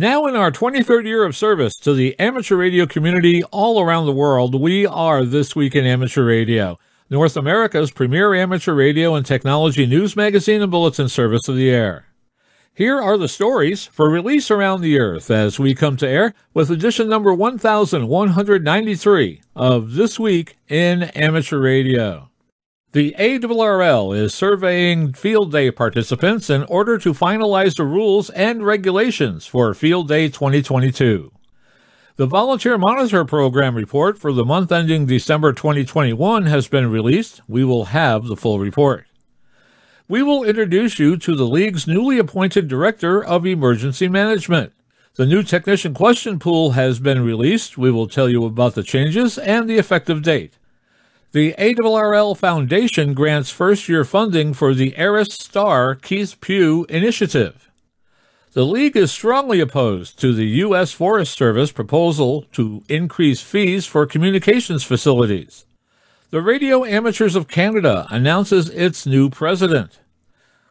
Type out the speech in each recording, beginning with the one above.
Now, in our 23rd year of service to the amateur radio community all around the world, we are This Week in Amateur Radio, North America's premier amateur radio and technology news magazine and bulletin service of the air. Here are the stories for release around the earth as we come to air with edition number 1193 of This Week in Amateur Radio. The ARRL is surveying field day participants in order to finalize the rules and regulations for Field Day 2022. The Volunteer Monitor Program report for the month ending December 2021 has been released. We will have the full report. We will introduce you to the League's newly appointed Director of Emergency Management. The new technician question pool has been released. We will tell you about the changes and the effective date. The ARRL Foundation grants first year funding for the Eris Star Keith Pugh Initiative. The League is strongly opposed to the U.S. Forest Service proposal to increase fees for communications facilities. The Radio Amateurs of Canada announces its new president.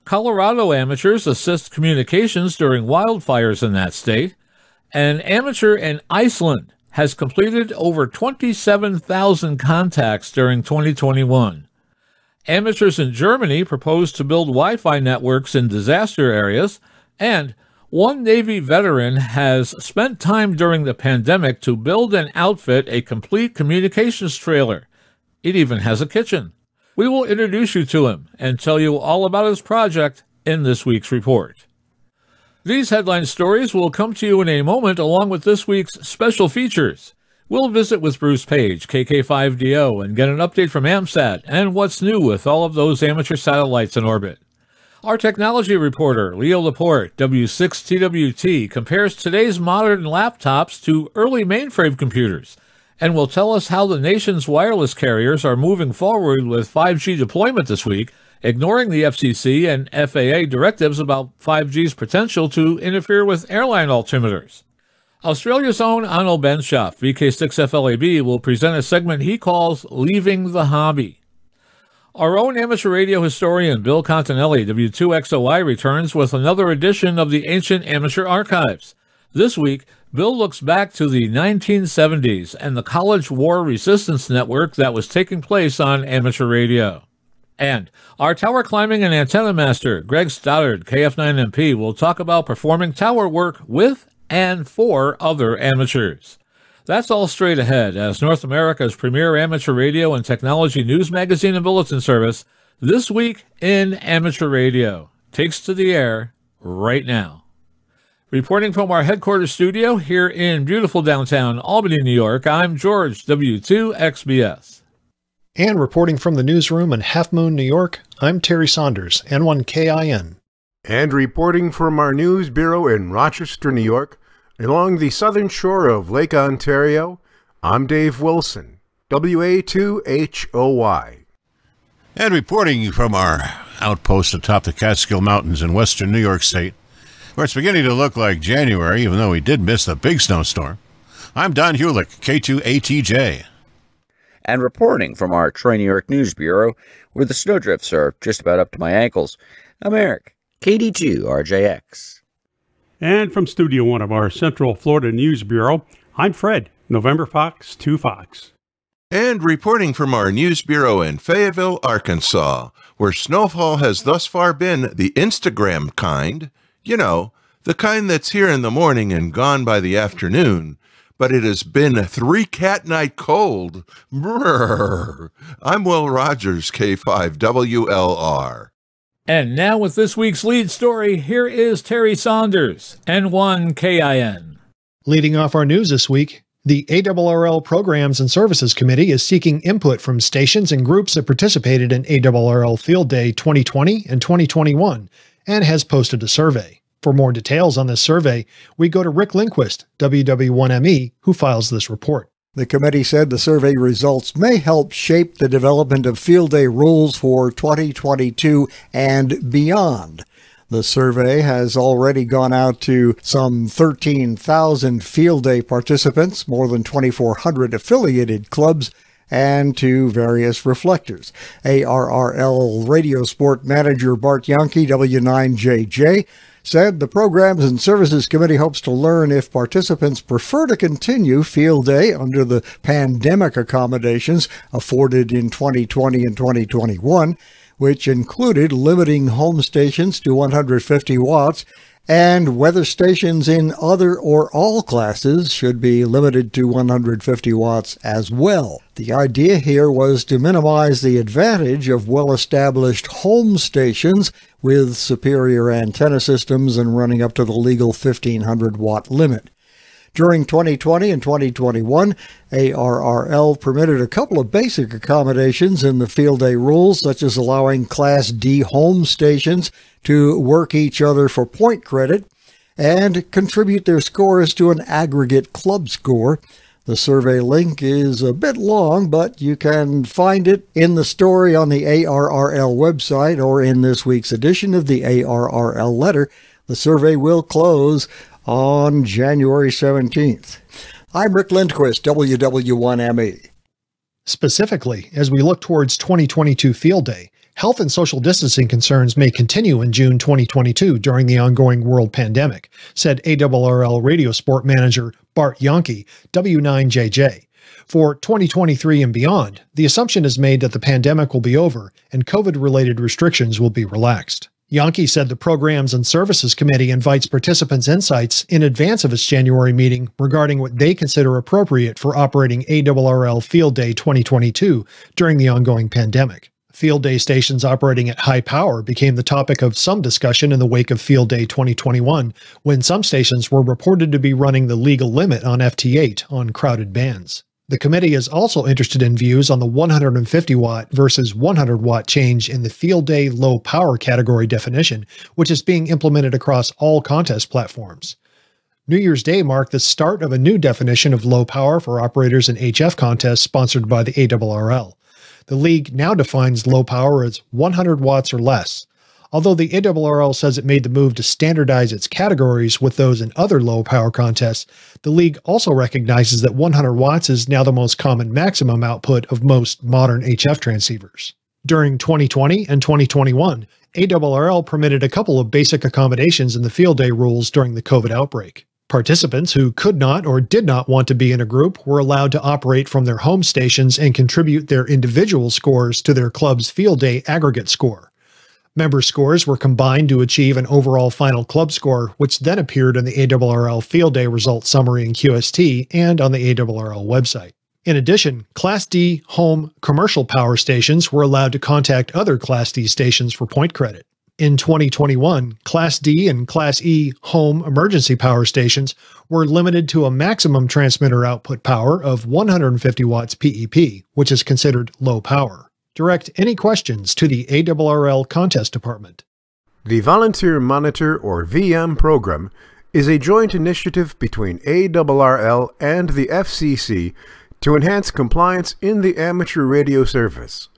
Colorado amateurs assist communications during wildfires in that state, and amateur in Iceland has completed over 27,000 contacts during 2021. Amateurs in Germany proposed to build Wi Fi networks in disaster areas, and one Navy veteran has spent time during the pandemic to build and outfit a complete communications trailer. It even has a kitchen. We will introduce you to him and tell you all about his project in this week's report. These headline stories will come to you in a moment along with this week's special features. We'll visit with Bruce Page, KK5DO, and get an update from AMSAT and what's new with all of those amateur satellites in orbit. Our technology reporter, Leo Laporte, W6TWT, compares today's modern laptops to early mainframe computers and will tell us how the nation's wireless carriers are moving forward with 5G deployment this week ignoring the FCC and FAA directives about 5G's potential to interfere with airline altimeters. Australia's own Anil Benshoff, VK6FLAB, will present a segment he calls Leaving the Hobby. Our own amateur radio historian Bill Continelli, W2XOI, returns with another edition of the Ancient Amateur Archives. This week, Bill looks back to the 1970s and the College War Resistance Network that was taking place on amateur radio. And our tower climbing and antenna master, Greg Stoddard, KF9MP, will talk about performing tower work with and for other amateurs. That's all straight ahead as North America's premier amateur radio and technology news magazine and bulletin service, This Week in Amateur Radio, takes to the air right now. Reporting from our headquarters studio here in beautiful downtown Albany, New York, I'm George W2XBS. And reporting from the newsroom in Half Moon, New York, I'm Terry Saunders, N1KIN. And reporting from our news bureau in Rochester, New York, along the southern shore of Lake Ontario, I'm Dave Wilson, WA2HOY. And reporting from our outpost atop the Catskill Mountains in western New York State, where it's beginning to look like January, even though we did miss the big snowstorm, I'm Don Hulick, K2ATJ and reporting from our Troy, New York News Bureau, where the snowdrifts are just about up to my ankles. I'm Eric, RJX. And from Studio 1 of our Central Florida News Bureau, I'm Fred, November Fox 2 Fox. And reporting from our news bureau in Fayetteville, Arkansas, where snowfall has thus far been the Instagram kind, you know, the kind that's here in the morning and gone by the afternoon, but it has been a three cat night cold. Brrr. I'm Will Rogers, K5WLR. And now with this week's lead story, here is Terry Saunders, N1KIN. Leading off our news this week, the ARRL Programs and Services Committee is seeking input from stations and groups that participated in ARRL Field Day 2020 and 2021 and has posted a survey. For more details on this survey, we go to Rick Lindquist, WW1ME, who files this report. The committee said the survey results may help shape the development of field day rules for 2022 and beyond. The survey has already gone out to some 13,000 field day participants, more than 2,400 affiliated clubs, and to various reflectors. ARRL radio sport manager Bart Yonke, W9JJ, said the Programs and Services Committee hopes to learn if participants prefer to continue field day under the pandemic accommodations afforded in 2020 and 2021, which included limiting home stations to 150 watts and weather stations in other or all classes should be limited to 150 watts as well. The idea here was to minimize the advantage of well-established home stations with superior antenna systems and running up to the legal 1500 watt limit. During 2020 and 2021, ARRL permitted a couple of basic accommodations in the field day rules, such as allowing Class D home stations to work each other for point credit and contribute their scores to an aggregate club score. The survey link is a bit long, but you can find it in the story on the ARRL website or in this week's edition of the ARRL letter. The survey will close on January 17th. I'm Rick Lindquist, WW1ME. Specifically, as we look towards 2022 Field Day, health and social distancing concerns may continue in June 2022 during the ongoing world pandemic, said ARRL radio sport manager Bart Yonke, W9JJ. For 2023 and beyond, the assumption is made that the pandemic will be over and COVID related restrictions will be relaxed. Yonke said the Programs and Services Committee invites participants' insights in advance of its January meeting regarding what they consider appropriate for operating ARRL Field Day 2022 during the ongoing pandemic. Field Day stations operating at high power became the topic of some discussion in the wake of Field Day 2021, when some stations were reported to be running the legal limit on FT8 on crowded bands. The committee is also interested in views on the 150 watt versus 100 watt change in the field day low power category definition, which is being implemented across all contest platforms. New Year's Day marked the start of a new definition of low power for operators in HF contests sponsored by the ARRL. The league now defines low power as 100 watts or less although the ARRL says it made the move to standardize its categories with those in other low power contests, the league also recognizes that 100 watts is now the most common maximum output of most modern HF transceivers. During 2020 and 2021, ARRL permitted a couple of basic accommodations in the field day rules during the COVID outbreak. Participants who could not or did not want to be in a group were allowed to operate from their home stations and contribute their individual scores to their club's field day aggregate score. Member scores were combined to achieve an overall final club score, which then appeared in the ARRL Field Day Results Summary in QST and on the ARRL website. In addition, Class D home commercial power stations were allowed to contact other Class D stations for point credit. In 2021, Class D and Class E home emergency power stations were limited to a maximum transmitter output power of 150 watts PEP, which is considered low power direct any questions to the ARRL Contest Department. The Volunteer Monitor or VM program is a joint initiative between ARRL and the FCC to enhance compliance in the amateur radio service.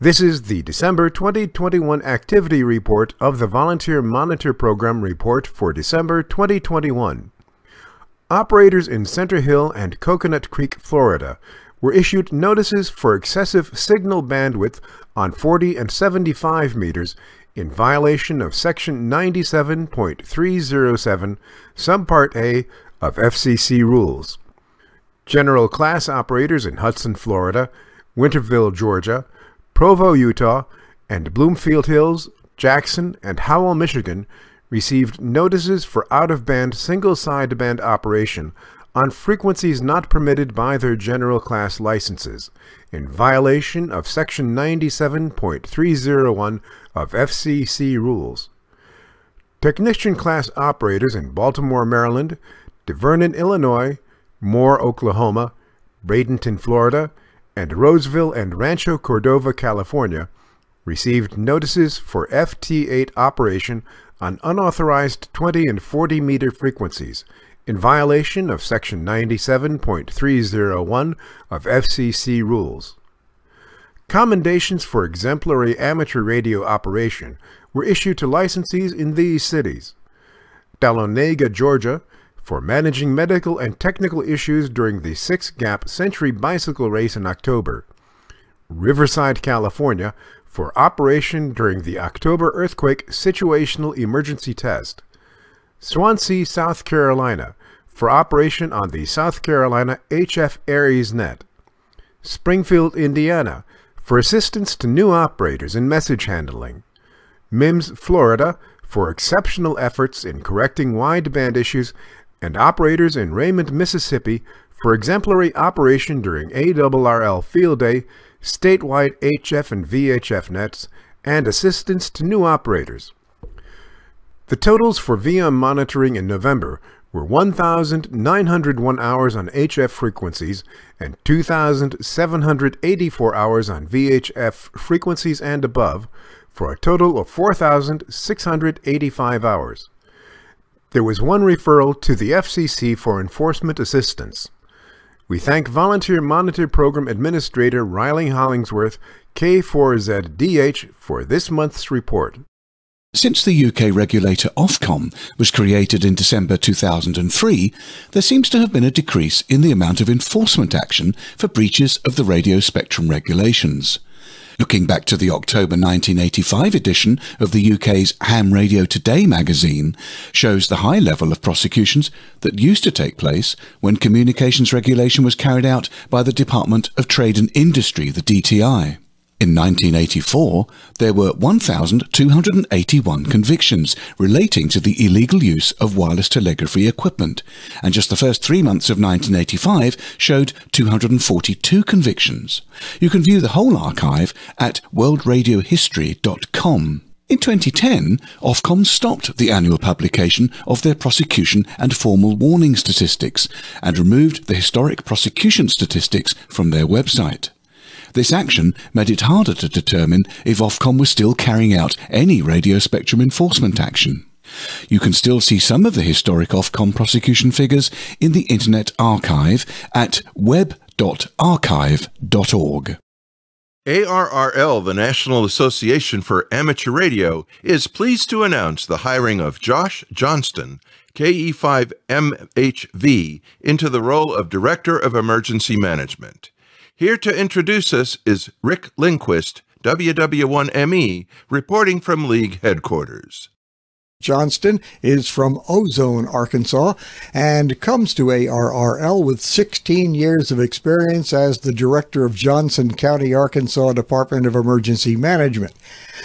This is the December 2021 Activity Report of the Volunteer Monitor Program Report for December 2021. Operators in Center Hill and Coconut Creek, Florida were issued notices for excessive signal bandwidth on 40 and 75 meters in violation of Section 97.307, subpart A of FCC rules. General class operators in Hudson, Florida, Winterville, Georgia, Provo, Utah, and Bloomfield Hills, Jackson, and Howell, Michigan received notices for out-of-band single sideband operation on frequencies not permitted by their general class licenses, in violation of Section 97.301 of FCC rules. Technician class operators in Baltimore, Maryland, DeVernon, Illinois, Moore, Oklahoma, Bradenton, Florida, and Roseville and Rancho Cordova, California, received notices for FT8 operation on unauthorized 20 and 40 meter frequencies in violation of Section 97.301 of FCC rules. Commendations for exemplary amateur radio operation were issued to licensees in these cities. Dahlonega, Georgia, for managing medical and technical issues during the Six Gap Century Bicycle Race in October. Riverside, California, for operation during the October earthquake situational emergency test. Swansea, South Carolina, for operation on the South Carolina HF Ares net. Springfield, Indiana, for assistance to new operators in message handling. MIMS, Florida, for exceptional efforts in correcting wideband issues, and operators in Raymond, Mississippi, for exemplary operation during ARRL Field Day, statewide HF and VHF nets, and assistance to new operators. The totals for VM monitoring in November were 1,901 hours on HF frequencies and 2,784 hours on VHF frequencies and above, for a total of 4,685 hours. There was one referral to the FCC for enforcement assistance. We thank Volunteer Monitor Program Administrator Riley Hollingsworth, K4ZDH, for this month's report. Since the UK regulator Ofcom was created in December 2003, there seems to have been a decrease in the amount of enforcement action for breaches of the radio spectrum regulations. Looking back to the October 1985 edition of the UK's Ham Radio Today magazine shows the high level of prosecutions that used to take place when communications regulation was carried out by the Department of Trade and Industry, the DTI. In 1984, there were 1,281 convictions relating to the illegal use of wireless telegraphy equipment, and just the first three months of 1985 showed 242 convictions. You can view the whole archive at worldradiohistory.com. In 2010, Ofcom stopped the annual publication of their prosecution and formal warning statistics and removed the historic prosecution statistics from their website. This action made it harder to determine if Ofcom was still carrying out any radio spectrum enforcement action. You can still see some of the historic Ofcom prosecution figures in the Internet Archive at web.archive.org. ARRL, the National Association for Amateur Radio, is pleased to announce the hiring of Josh Johnston, KE5MHV, into the role of Director of Emergency Management. Here to introduce us is Rick Lindquist, WW1ME, reporting from League headquarters. Johnston is from Ozone, Arkansas, and comes to ARRL with 16 years of experience as the director of Johnson County, Arkansas Department of Emergency Management.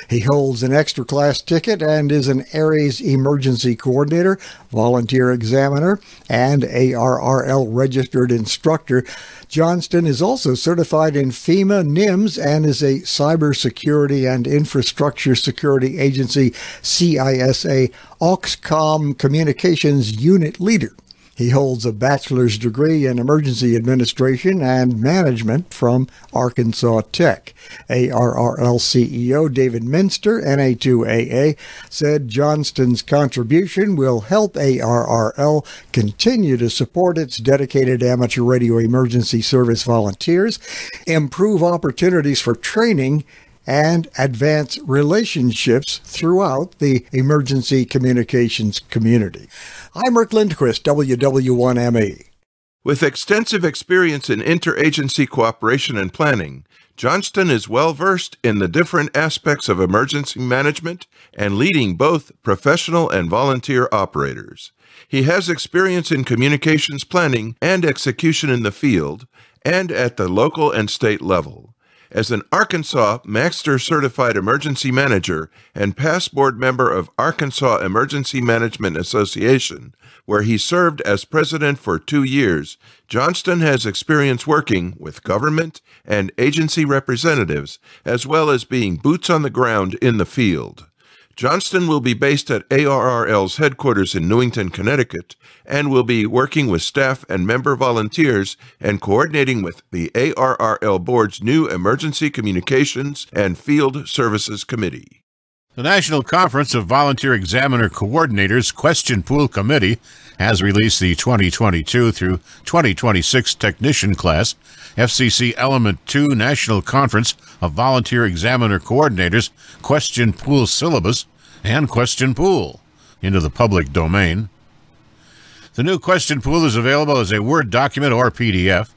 He holds an extra class ticket and is an ARES emergency coordinator, volunteer examiner, and ARRL registered instructor. Johnston is also certified in FEMA NIMS and is a cybersecurity and infrastructure security agency CISA Oxcom Communications Unit Leader. He holds a bachelor's degree in emergency administration and management from Arkansas Tech. ARRL CEO David Minster, NA2AA, said Johnston's contribution will help ARRL continue to support its dedicated amateur radio emergency service volunteers, improve opportunities for training, and advance relationships throughout the emergency communications community. I'm Rick Lindquist, WW1ME. With extensive experience in interagency cooperation and planning, Johnston is well versed in the different aspects of emergency management and leading both professional and volunteer operators. He has experience in communications planning and execution in the field and at the local and state level. As an Arkansas Master Certified Emergency Manager and past board member of Arkansas Emergency Management Association, where he served as president for two years, Johnston has experience working with government and agency representatives, as well as being boots on the ground in the field. Johnston will be based at ARRL's headquarters in Newington, Connecticut, and will be working with staff and member volunteers and coordinating with the ARRL Board's new Emergency Communications and Field Services Committee. The National Conference of Volunteer Examiner Coordinators Question Pool Committee has released the 2022 through 2026 technician class FCC Element 2 National Conference of Volunteer Examiner Coordinators Question Pool Syllabus and Question Pool into the public domain. The new question pool is available as a Word document or PDF.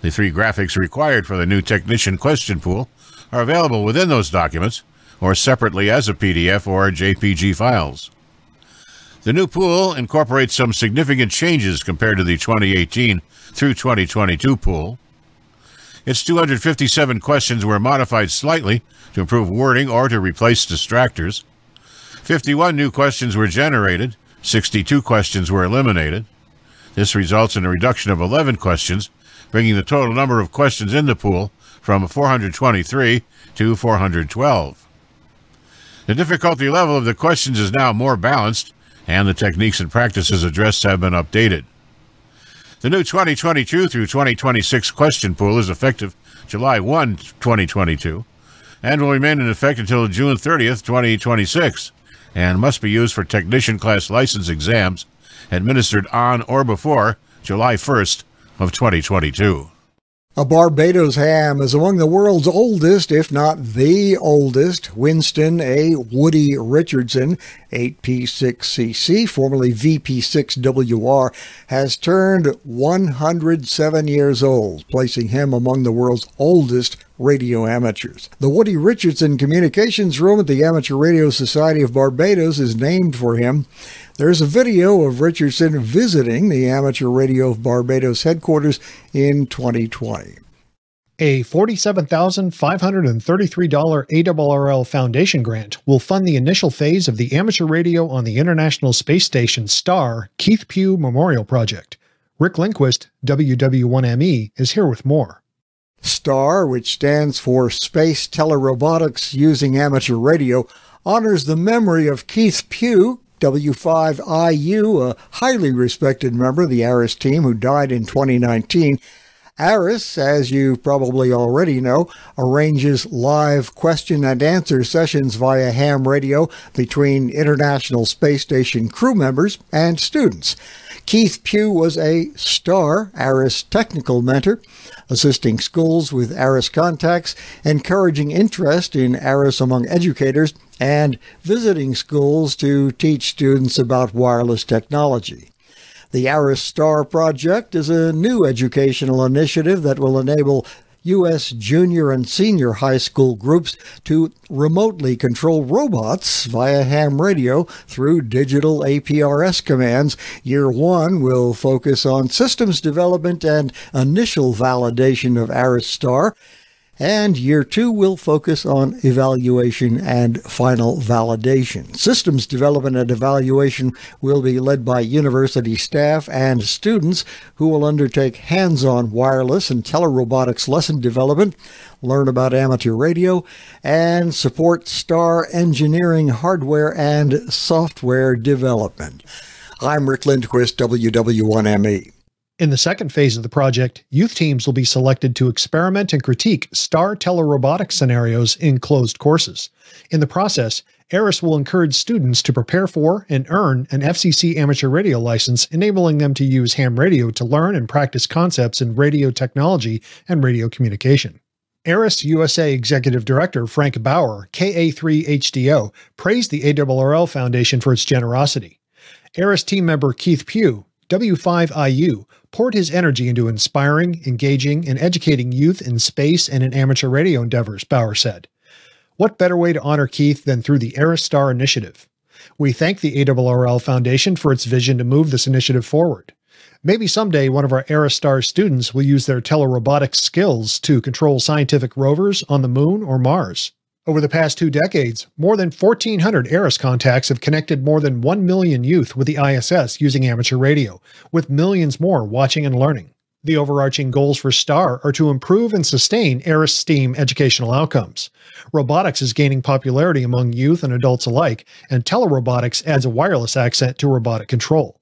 The three graphics required for the new technician question pool are available within those documents or separately as a PDF or JPG files. The new pool incorporates some significant changes compared to the 2018 through 2022 pool. Its 257 questions were modified slightly to improve wording or to replace distractors. 51 new questions were generated, 62 questions were eliminated. This results in a reduction of 11 questions, bringing the total number of questions in the pool from 423 to 412. The difficulty level of the questions is now more balanced, and the techniques and practices addressed have been updated. The new 2022 through 2026 question pool is effective July 1, 2022, and will remain in effect until June 30th, 2026, and must be used for technician class license exams administered on or before July 1st of 2022. A Barbados ham is among the world's oldest, if not the oldest. Winston A. Woody Richardson, 8P6CC, formerly VP6WR, has turned 107 years old, placing him among the world's oldest radio amateurs. The Woody Richardson Communications Room at the Amateur Radio Society of Barbados is named for him. There's a video of Richardson visiting the Amateur Radio of Barbados headquarters in 2020. A $47,533 ARRL Foundation grant will fund the initial phase of the amateur radio on the International Space Station STAR Keith Pugh Memorial Project. Rick Lindquist, WW1ME, is here with more. STAR, which stands for Space Telerobotics Using Amateur Radio, honors the memory of Keith Pugh, W5IU, a highly respected member of the Aris team who died in 2019. Aris, as you probably already know, arranges live question and answer sessions via ham radio between International Space Station crew members and students. Keith Pugh was a star Aris technical mentor, assisting schools with Aris contacts, encouraging interest in Aris among educators, and visiting schools to teach students about wireless technology. The Aristar project is a new educational initiative that will enable U.S. junior and senior high school groups to remotely control robots via ham radio through digital APRS commands. Year one will focus on systems development and initial validation of Aristar. And year two will focus on evaluation and final validation. Systems development and evaluation will be led by university staff and students who will undertake hands on wireless and telerobotics lesson development, learn about amateur radio, and support STAR engineering hardware and software development. I'm Rick Lindquist, WW1ME. In the second phase of the project, youth teams will be selected to experiment and critique STAR telerobotics scenarios in closed courses. In the process, ARIS will encourage students to prepare for and earn an FCC amateur radio license, enabling them to use ham radio to learn and practice concepts in radio technology and radio communication. ARIS USA Executive Director Frank Bauer, KA3HDO, praised the ARRL Foundation for its generosity. ARIS team member Keith Pugh, W5IU, poured his energy into inspiring, engaging, and educating youth in space and in amateur radio endeavors, Bauer said. What better way to honor Keith than through the Aristar Initiative? We thank the ARRL Foundation for its vision to move this initiative forward. Maybe someday one of our Aristar students will use their telerobotics skills to control scientific rovers on the moon or Mars. Over the past two decades, more than 1,400 ARIS contacts have connected more than 1 million youth with the ISS using amateur radio, with millions more watching and learning. The overarching goals for STAR are to improve and sustain ARIS STEAM educational outcomes. Robotics is gaining popularity among youth and adults alike, and telerobotics adds a wireless accent to robotic control.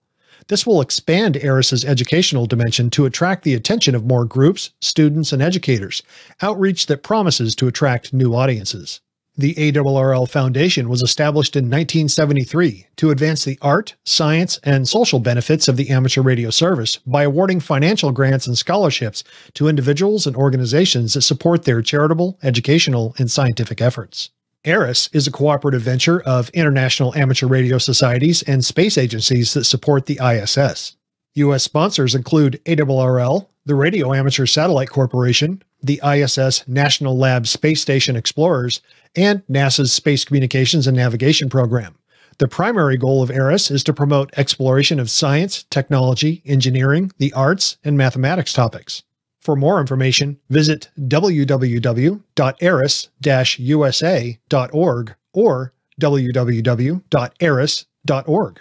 This will expand ARIS's educational dimension to attract the attention of more groups, students, and educators, outreach that promises to attract new audiences. The ARRL Foundation was established in 1973 to advance the art, science, and social benefits of the amateur radio service by awarding financial grants and scholarships to individuals and organizations that support their charitable, educational, and scientific efforts. ARIS is a cooperative venture of international amateur radio societies and space agencies that support the ISS. U.S. sponsors include ARRL, the Radio Amateur Satellite Corporation, the ISS National Lab Space Station Explorers, and NASA's Space Communications and Navigation Program. The primary goal of ARIS is to promote exploration of science, technology, engineering, the arts, and mathematics topics. For more information, visit www.eris-usa.org or www.eris.org.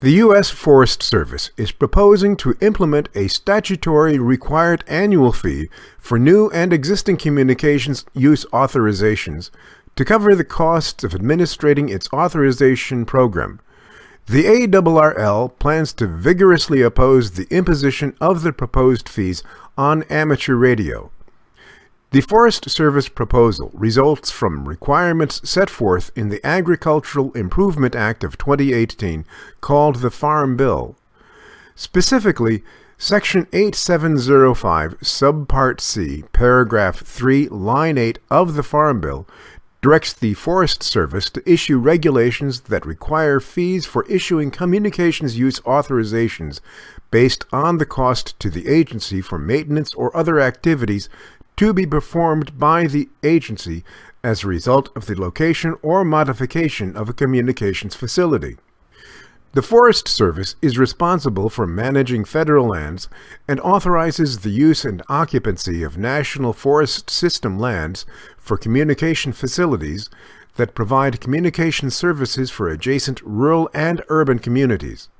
The U.S. Forest Service is proposing to implement a statutory required annual fee for new and existing communications use authorizations to cover the costs of administrating its authorization program. The ARRL plans to vigorously oppose the imposition of the proposed fees on amateur radio. The Forest Service proposal results from requirements set forth in the Agricultural Improvement Act of 2018 called the Farm Bill. Specifically, Section 8705, Subpart C, Paragraph 3, Line 8 of the Farm Bill directs the Forest Service to issue regulations that require fees for issuing communications use authorizations based on the cost to the agency for maintenance or other activities to be performed by the agency as a result of the location or modification of a communications facility. The Forest Service is responsible for managing federal lands and authorizes the use and occupancy of National Forest System lands for communication facilities that provide communication services for adjacent rural and urban communities.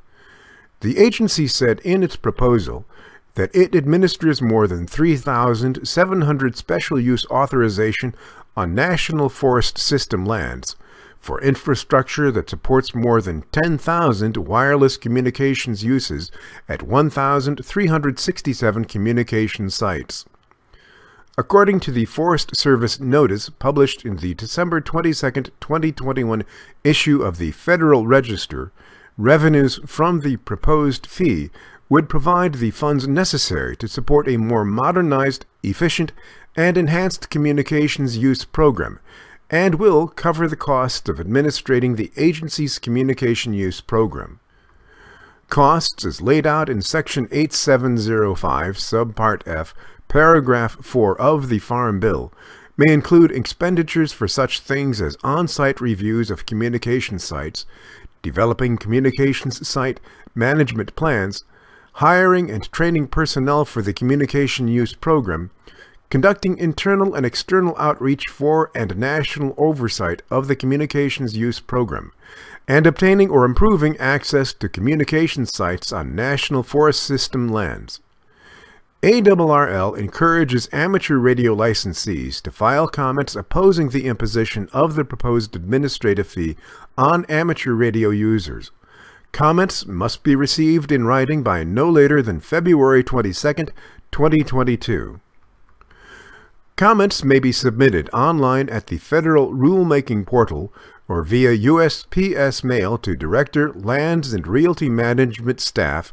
The agency said in its proposal that it administers more than 3,700 special use authorization on National Forest System lands for infrastructure that supports more than 10,000 wireless communications uses at 1,367 communication sites. According to the Forest Service notice published in the December 22, 2021 issue of the Federal Register, revenues from the proposed fee would provide the funds necessary to support a more modernized, efficient, and enhanced communications use program, and will cover the cost of administrating the agency's communication use program. Costs is laid out in Section 8705, Subpart F Paragraph 4 of the Farm Bill may include expenditures for such things as on-site reviews of communication sites, developing communications site management plans, hiring and training personnel for the communication use program, conducting internal and external outreach for and national oversight of the communications use program, and obtaining or improving access to communication sites on national forest system lands. ARRL encourages amateur radio licensees to file comments opposing the imposition of the proposed administrative fee on amateur radio users. Comments must be received in writing by no later than February 22, 2022. Comments may be submitted online at the Federal Rulemaking Portal or via USPS mail to Director, Lands and Realty Management Staff,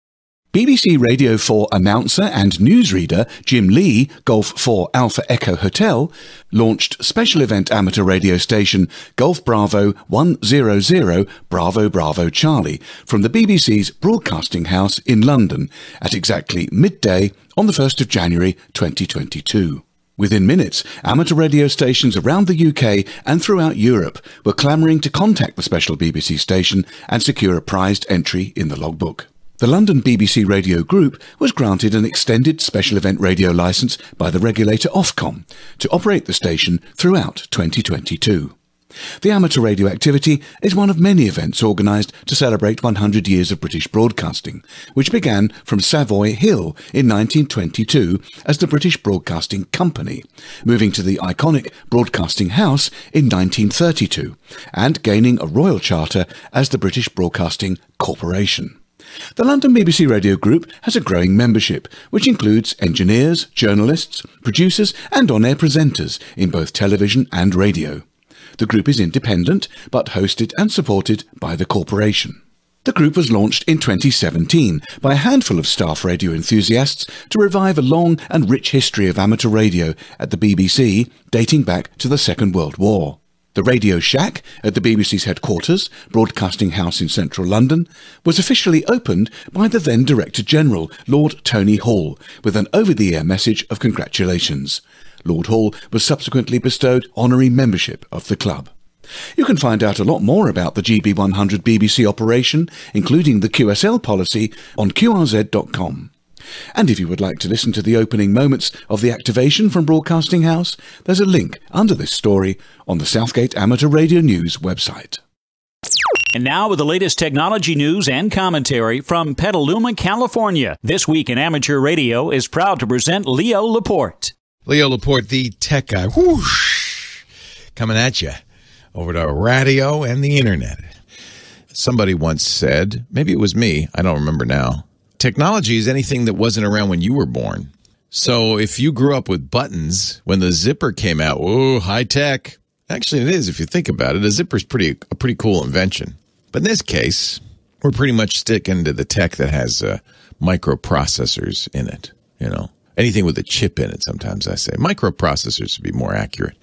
BBC Radio 4 announcer and newsreader Jim Lee, Golf 4 Alpha Echo Hotel, launched special event amateur radio station Golf Bravo 100 Bravo Bravo Charlie from the BBC's Broadcasting House in London at exactly midday on the 1st of January 2022. Within minutes, amateur radio stations around the UK and throughout Europe were clamouring to contact the special BBC station and secure a prized entry in the logbook. The London BBC Radio Group was granted an extended special event radio licence by the regulator Ofcom to operate the station throughout 2022. The amateur radio activity is one of many events organised to celebrate 100 years of British broadcasting, which began from Savoy Hill in 1922 as the British Broadcasting Company, moving to the iconic Broadcasting House in 1932, and gaining a royal charter as the British Broadcasting Corporation. The London BBC Radio Group has a growing membership, which includes engineers, journalists, producers, and on air presenters in both television and radio. The group is independent, but hosted and supported by the corporation. The group was launched in 2017 by a handful of staff radio enthusiasts to revive a long and rich history of amateur radio at the BBC dating back to the Second World War. The Radio Shack at the BBC's headquarters, Broadcasting House in central London, was officially opened by the then Director General, Lord Tony Hall, with an over the air message of congratulations. Lord Hall was subsequently bestowed honorary membership of the club. You can find out a lot more about the GB100 BBC operation, including the QSL policy, on qrz.com. And if you would like to listen to the opening moments of the activation from Broadcasting House, there's a link under this story on the Southgate Amateur Radio News website. And now with the latest technology news and commentary from Petaluma, California. This Week in Amateur Radio is proud to present Leo Laporte. Leo Laporte, the tech guy. Whoosh! Coming at you over to radio and the internet. Somebody once said, maybe it was me, I don't remember now, technology is anything that wasn't around when you were born. So if you grew up with buttons, when the zipper came out, oh, high tech. Actually, it is if you think about it. A zipper is pretty a pretty cool invention. But in this case, we're pretty much sticking to the tech that has uh, microprocessors in it. You know, anything with a chip in it. Sometimes I say microprocessors to be more accurate.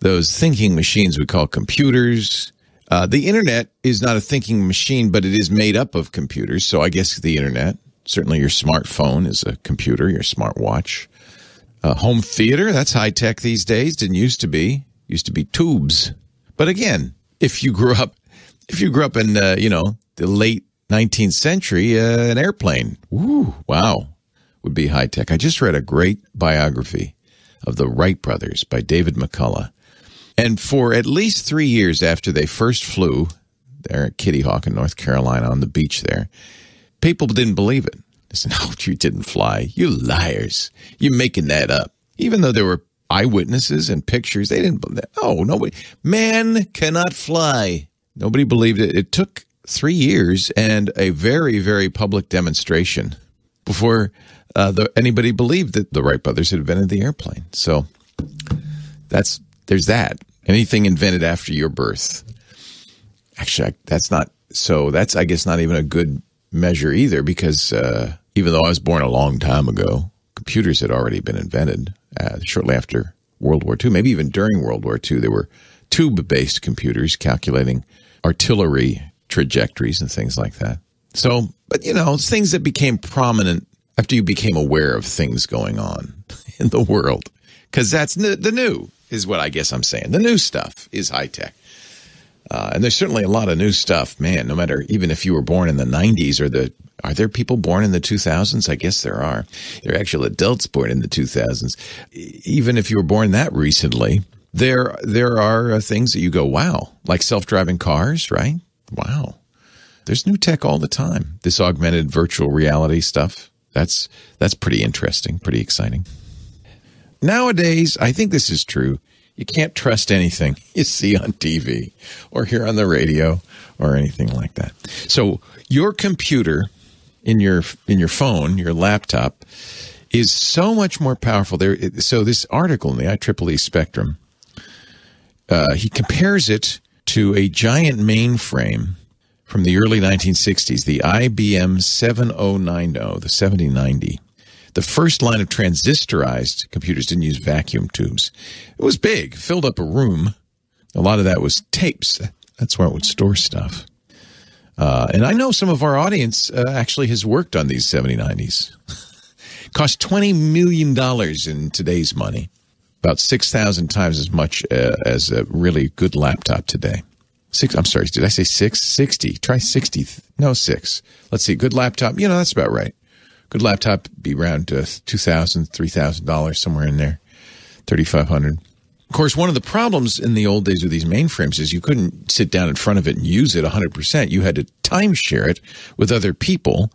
Those thinking machines we call computers. Uh, the internet is not a thinking machine, but it is made up of computers. So I guess the internet certainly your smartphone is a computer, your smartwatch. A uh, home theater, that's high tech these days. Didn't used to be. Used to be tubes. But again, if you grew up, if you grew up in uh, you know the late 19th century, uh, an airplane, woo, wow, would be high tech. I just read a great biography of the Wright brothers by David McCullough, and for at least three years after they first flew there at Kitty Hawk in North Carolina on the beach there, people didn't believe it. They said, no, you didn't fly. You liars. You're making that up. Even though there were eyewitnesses and pictures, they didn't believe that. Oh, nobody. Man cannot fly. Nobody believed it. It took three years and a very, very public demonstration before uh, the, anybody believed that the Wright brothers had invented the airplane. So that's there's that. Anything invented after your birth. Actually, I, that's not so. That's I guess not even a good measure either because uh, even though I was born a long time ago, computers had already been invented uh, shortly after World War II, maybe even during World War II. There were tube based computers calculating artillery trajectories and things like that. So, but you know, things that became prominent after you became aware of things going on in the world, because that's the new, is what I guess I'm saying. The new stuff is high tech. Uh, and there's certainly a lot of new stuff, man. No matter even if you were born in the 90s or the are there people born in the 2000s? I guess there are. There are actual adults born in the 2000s. Even if you were born that recently, there there are uh, things that you go, wow, like self-driving cars, right? Wow. There's new tech all the time. This augmented virtual reality stuff. That's that's pretty interesting, pretty exciting. Nowadays, I think this is true. You can't trust anything you see on TV or hear on the radio or anything like that. So your computer in your in your phone, your laptop is so much more powerful. There, so this article in the IEEE Spectrum, uh, he compares it to a giant mainframe from the early 1960s, the IBM 7090, the 7090. The first line of transistorized computers didn't use vacuum tubes. It was big, filled up a room. A lot of that was tapes. That's where it would store stuff. Uh, and I know some of our audience uh, actually has worked on these 7090s. Cost $20 million in today's money, about 6,000 times as much uh, as a really good laptop today. Six, I'm sorry, did I say six? 60. Try 60. No, six. Let's see. Good laptop. You know, that's about right good laptop be around uh, two thousand, three thousand dollars somewhere in there, thirty five hundred. Of course, one of the problems in the old days with these mainframes is you couldn't sit down in front of it and use it 100%. You had to timeshare it with other people.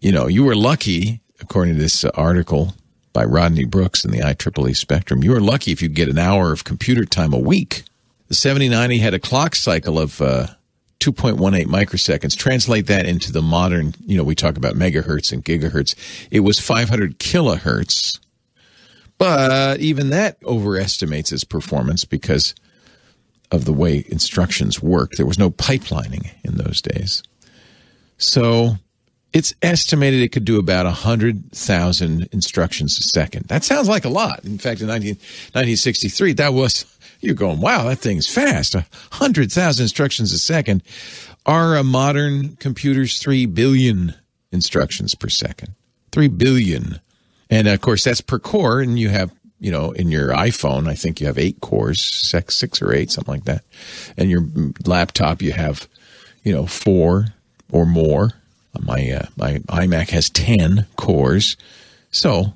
You know, you were lucky, according to this article by Rodney Brooks in the IEEE Spectrum, you were lucky if you get an hour of computer time a week. The 7090 had a clock cycle of uh, 2.18 microseconds. Translate that into the modern, you know, we talk about megahertz and gigahertz. It was 500 kilohertz, but even that overestimates its performance because of the way instructions work. There was no pipelining in those days. So it's estimated it could do about 100,000 instructions a second. That sounds like a lot. In fact, in 19, 1963, that was you're going, wow, that thing's fast. 100,000 instructions a second. Are a modern computer's 3 billion instructions per second? 3 billion. And of course, that's per core. And you have, you know, in your iPhone, I think you have eight cores, six, six or eight, something like that. And your laptop, you have, you know, four or more. My, uh, my iMac has 10 cores. So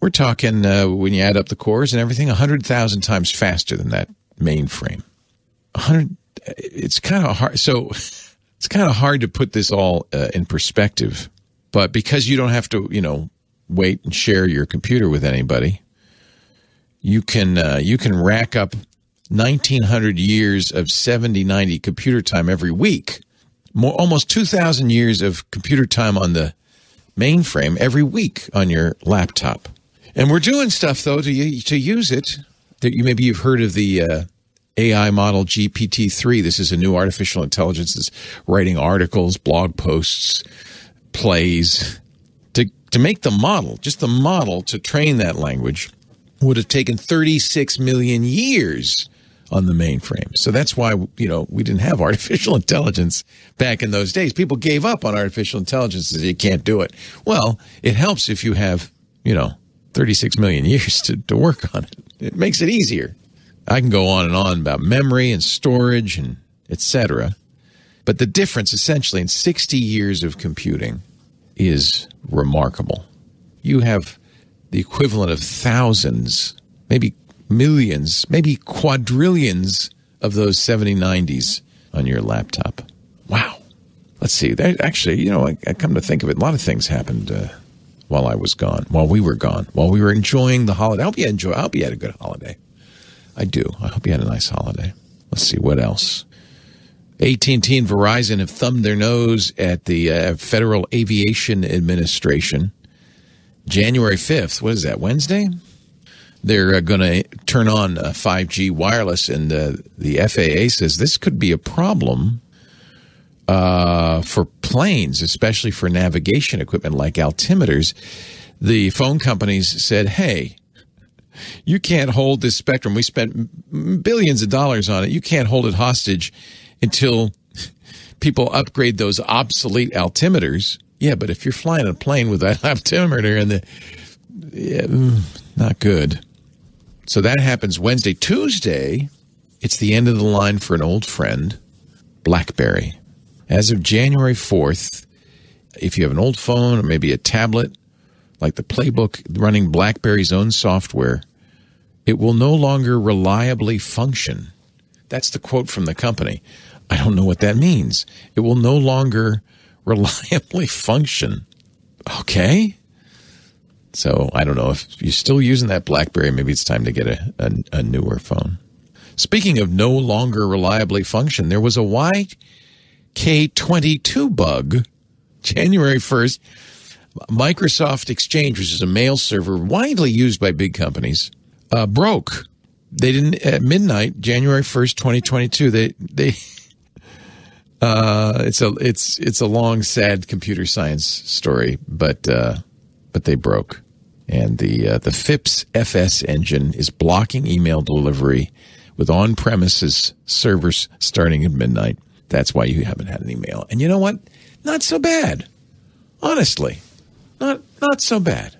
we're talking, uh, when you add up the cores and everything, 100,000 times faster than that mainframe. 100, it's kind of hard. So it's kind of hard to put this all uh, in perspective. But because you don't have to, you know, wait and share your computer with anybody, you can uh, you can rack up 1900 years of 70 90 computer time every week more almost 2000 years of computer time on the mainframe every week on your laptop and we're doing stuff though to to use it. That you maybe you've heard of the uh, AI model GPT three. This is a new artificial intelligence that's writing articles, blog posts, plays to to make the model. Just the model to train that language would have taken thirty six million years on the mainframe. So that's why, you know, we didn't have artificial intelligence back in those days. People gave up on artificial intelligence. You can't do it. Well, it helps if you have, you know, 36 million years to, to work on it. It makes it easier. I can go on and on about memory and storage and etc. But the difference essentially in 60 years of computing is remarkable. You have the equivalent of thousands, maybe millions, maybe quadrillions of those 7090s on your laptop. Wow. Let's see. That actually, you know, I, I come to think of it, a lot of things happened uh, while I was gone, while we were gone, while we were enjoying the holiday. I hope you enjoy. I hope you had a good holiday. I do. I hope you had a nice holiday. Let's see what else. AT&T and Verizon have thumbed their nose at the uh, Federal Aviation Administration. January 5th, what is that, Wednesday? They're uh, going to turn on uh, 5G wireless, and uh, the FAA says this could be a problem uh, for planes, especially for navigation equipment like altimeters, the phone companies said, hey, you can't hold this spectrum. We spent billions of dollars on it. You can't hold it hostage until people upgrade those obsolete altimeters. Yeah, but if you're flying a plane with that altimeter and the yeah, mm, not good. So that happens Wednesday, Tuesday. It's the end of the line for an old friend, BlackBerry. As of January 4th, if you have an old phone or maybe a tablet, like the Playbook running BlackBerry's own software, it will no longer reliably function. That's the quote from the company. I don't know what that means. It will no longer reliably function. Okay. So I don't know if you're still using that BlackBerry. Maybe it's time to get a, a, a newer phone. Speaking of no longer reliably function, there was a Y K22 bug, January 1st, Microsoft Exchange, which is a mail server widely used by big companies, uh, broke. They didn't at midnight, January 1st, 2022. They they uh, it's a it's it's a long sad computer science story, but uh, but they broke. And the uh, the FIPS FS engine is blocking email delivery with on-premises servers starting at midnight. That's why you haven't had any mail. And you know what? Not so bad. Honestly, not not so bad.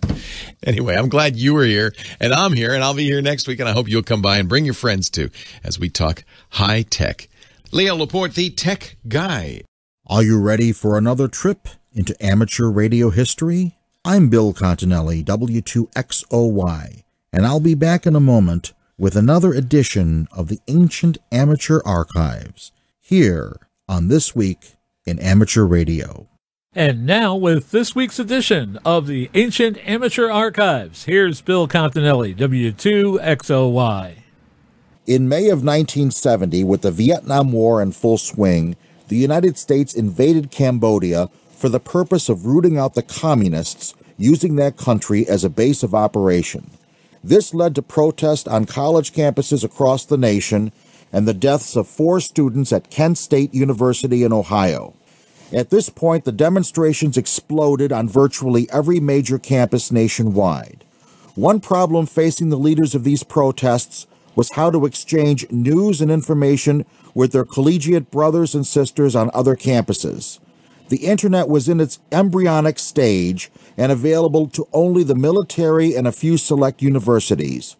Anyway, I'm glad you were here and I'm here and I'll be here next week and I hope you'll come by and bring your friends too as we talk high tech. Leo Laporte, the tech guy. Are you ready for another trip into amateur radio history? I'm Bill Continelli, W2XOY, and I'll be back in a moment with another edition of the Ancient Amateur Archives here on This Week in Amateur Radio. And now, with this week's edition of the Ancient Amateur Archives, here's Bill Continelli, W2XOY. In May of 1970, with the Vietnam War in full swing, the United States invaded Cambodia for the purpose of rooting out the communists, using that country as a base of operation. This led to protests on college campuses across the nation and the deaths of four students at Kent State University in Ohio. At this point, the demonstrations exploded on virtually every major campus nationwide. One problem facing the leaders of these protests was how to exchange news and information with their collegiate brothers and sisters on other campuses. The internet was in its embryonic stage and available to only the military and a few select universities.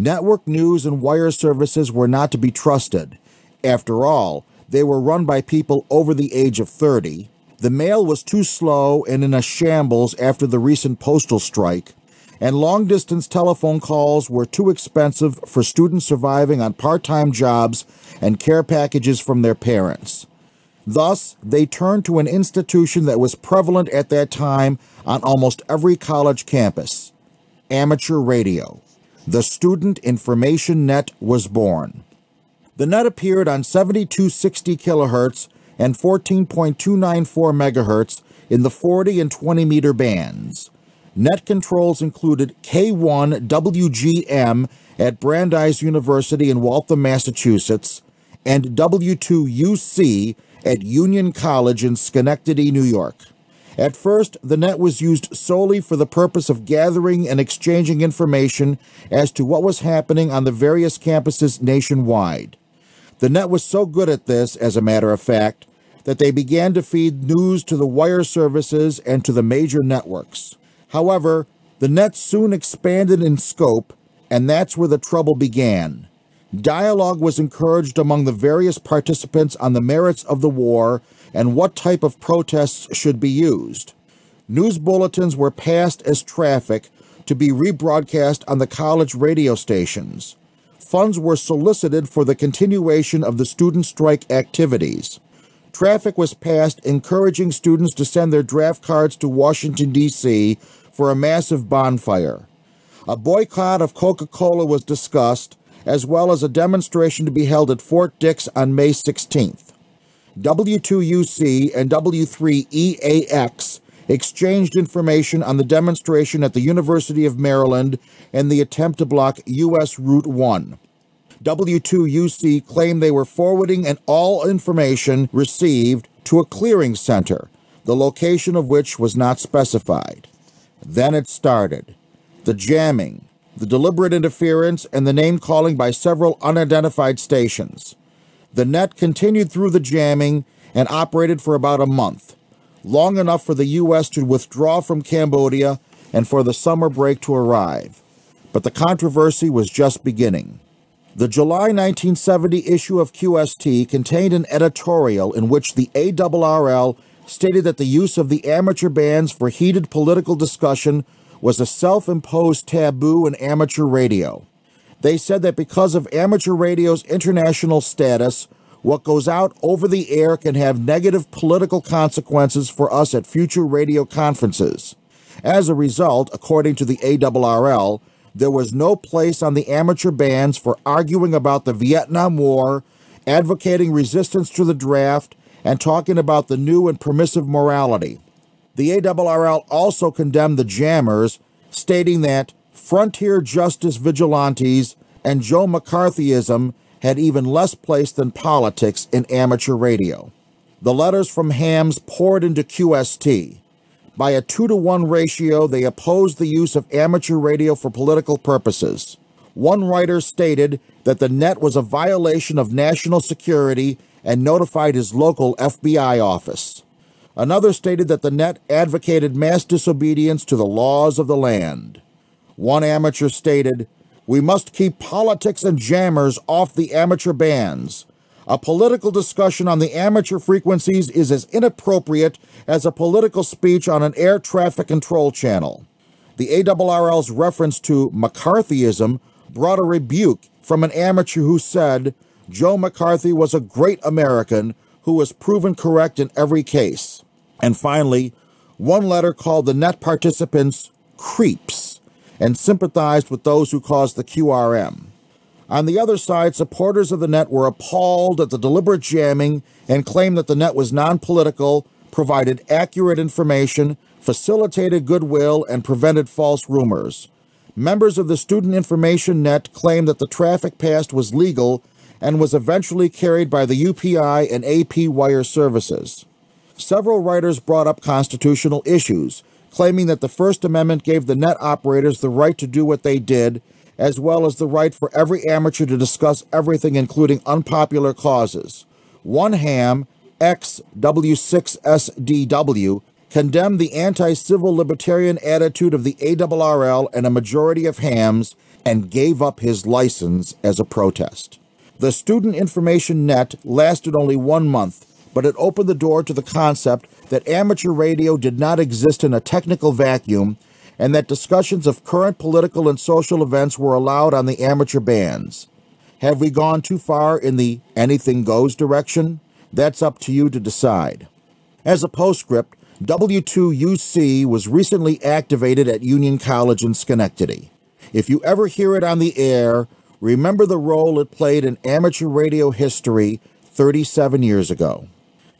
Network news and wire services were not to be trusted. After all, they were run by people over the age of 30. The mail was too slow and in a shambles after the recent postal strike. And long distance telephone calls were too expensive for students surviving on part time jobs and care packages from their parents. Thus, they turned to an institution that was prevalent at that time on almost every college campus amateur radio the Student Information Net was born. The net appeared on 7260 kHz and 14.294 MHz in the 40 and 20 meter bands. Net controls included K1WGM at Brandeis University in Waltham, Massachusetts, and W2UC at Union College in Schenectady, New York. At first, the net was used solely for the purpose of gathering and exchanging information as to what was happening on the various campuses nationwide. The net was so good at this, as a matter of fact, that they began to feed news to the wire services and to the major networks. However, the net soon expanded in scope, and that's where the trouble began. Dialogue was encouraged among the various participants on the merits of the war and what type of protests should be used. News bulletins were passed as traffic to be rebroadcast on the college radio stations. Funds were solicited for the continuation of the student strike activities. Traffic was passed encouraging students to send their draft cards to Washington, D.C. for a massive bonfire. A boycott of Coca Cola was discussed, as well as a demonstration to be held at Fort Dix on May 16th. W2UC and W3EAX exchanged information on the demonstration at the University of Maryland and the attempt to block U.S. Route 1. W2UC claimed they were forwarding and all information received to a clearing center, the location of which was not specified. Then it started. The jamming, the deliberate interference, and the name calling by several unidentified stations. The net continued through the jamming and operated for about a month, long enough for the U.S. to withdraw from Cambodia and for the summer break to arrive. But the controversy was just beginning. The July 1970 issue of QST contained an editorial in which the ARRL stated that the use of the amateur bands for heated political discussion was a self imposed taboo in amateur radio. They said that because of amateur radio's international status, what goes out over the air can have negative political consequences for us at future radio conferences. As a result, according to the ARRL, there was no place on the amateur bands for arguing about the Vietnam War, advocating resistance to the draft, and talking about the new and permissive morality. The ARRL also condemned the jammers, stating that Frontier justice vigilantes and Joe McCarthyism had even less place than politics in amateur radio. The letters from hams poured into QST. By a two to one ratio, they opposed the use of amateur radio for political purposes. One writer stated that the net was a violation of national security and notified his local FBI office. Another stated that the net advocated mass disobedience to the laws of the land. One amateur stated, We must keep politics and jammers off the amateur bands. A political discussion on the amateur frequencies is as inappropriate as a political speech on an air traffic control channel. The ARRL's reference to McCarthyism brought a rebuke from an amateur who said, Joe McCarthy was a great American who was proven correct in every case. And finally, one letter called the net participants creeps and sympathized with those who caused the QRM. On the other side, supporters of the net were appalled at the deliberate jamming and claimed that the net was non political, provided accurate information, facilitated goodwill, and prevented false rumors. Members of the Student Information Net claimed that the traffic passed was legal and was eventually carried by the UPI and AP wire services. Several writers brought up constitutional issues, claiming that the First Amendment gave the net operators the right to do what they did, as well as the right for every amateur to discuss everything, including unpopular causes. One ham, XW6SDW, condemned the anti civil libertarian attitude of the ARRL and a majority of hams and gave up his license as a protest. The Student Information Net lasted only one month, but it opened the door to the concept that amateur radio did not exist in a technical vacuum and that discussions of current political and social events were allowed on the amateur bands. Have we gone too far in the anything goes direction? That's up to you to decide. As a postscript, W2UC was recently activated at Union College in Schenectady. If you ever hear it on the air, remember the role it played in amateur radio history 37 years ago.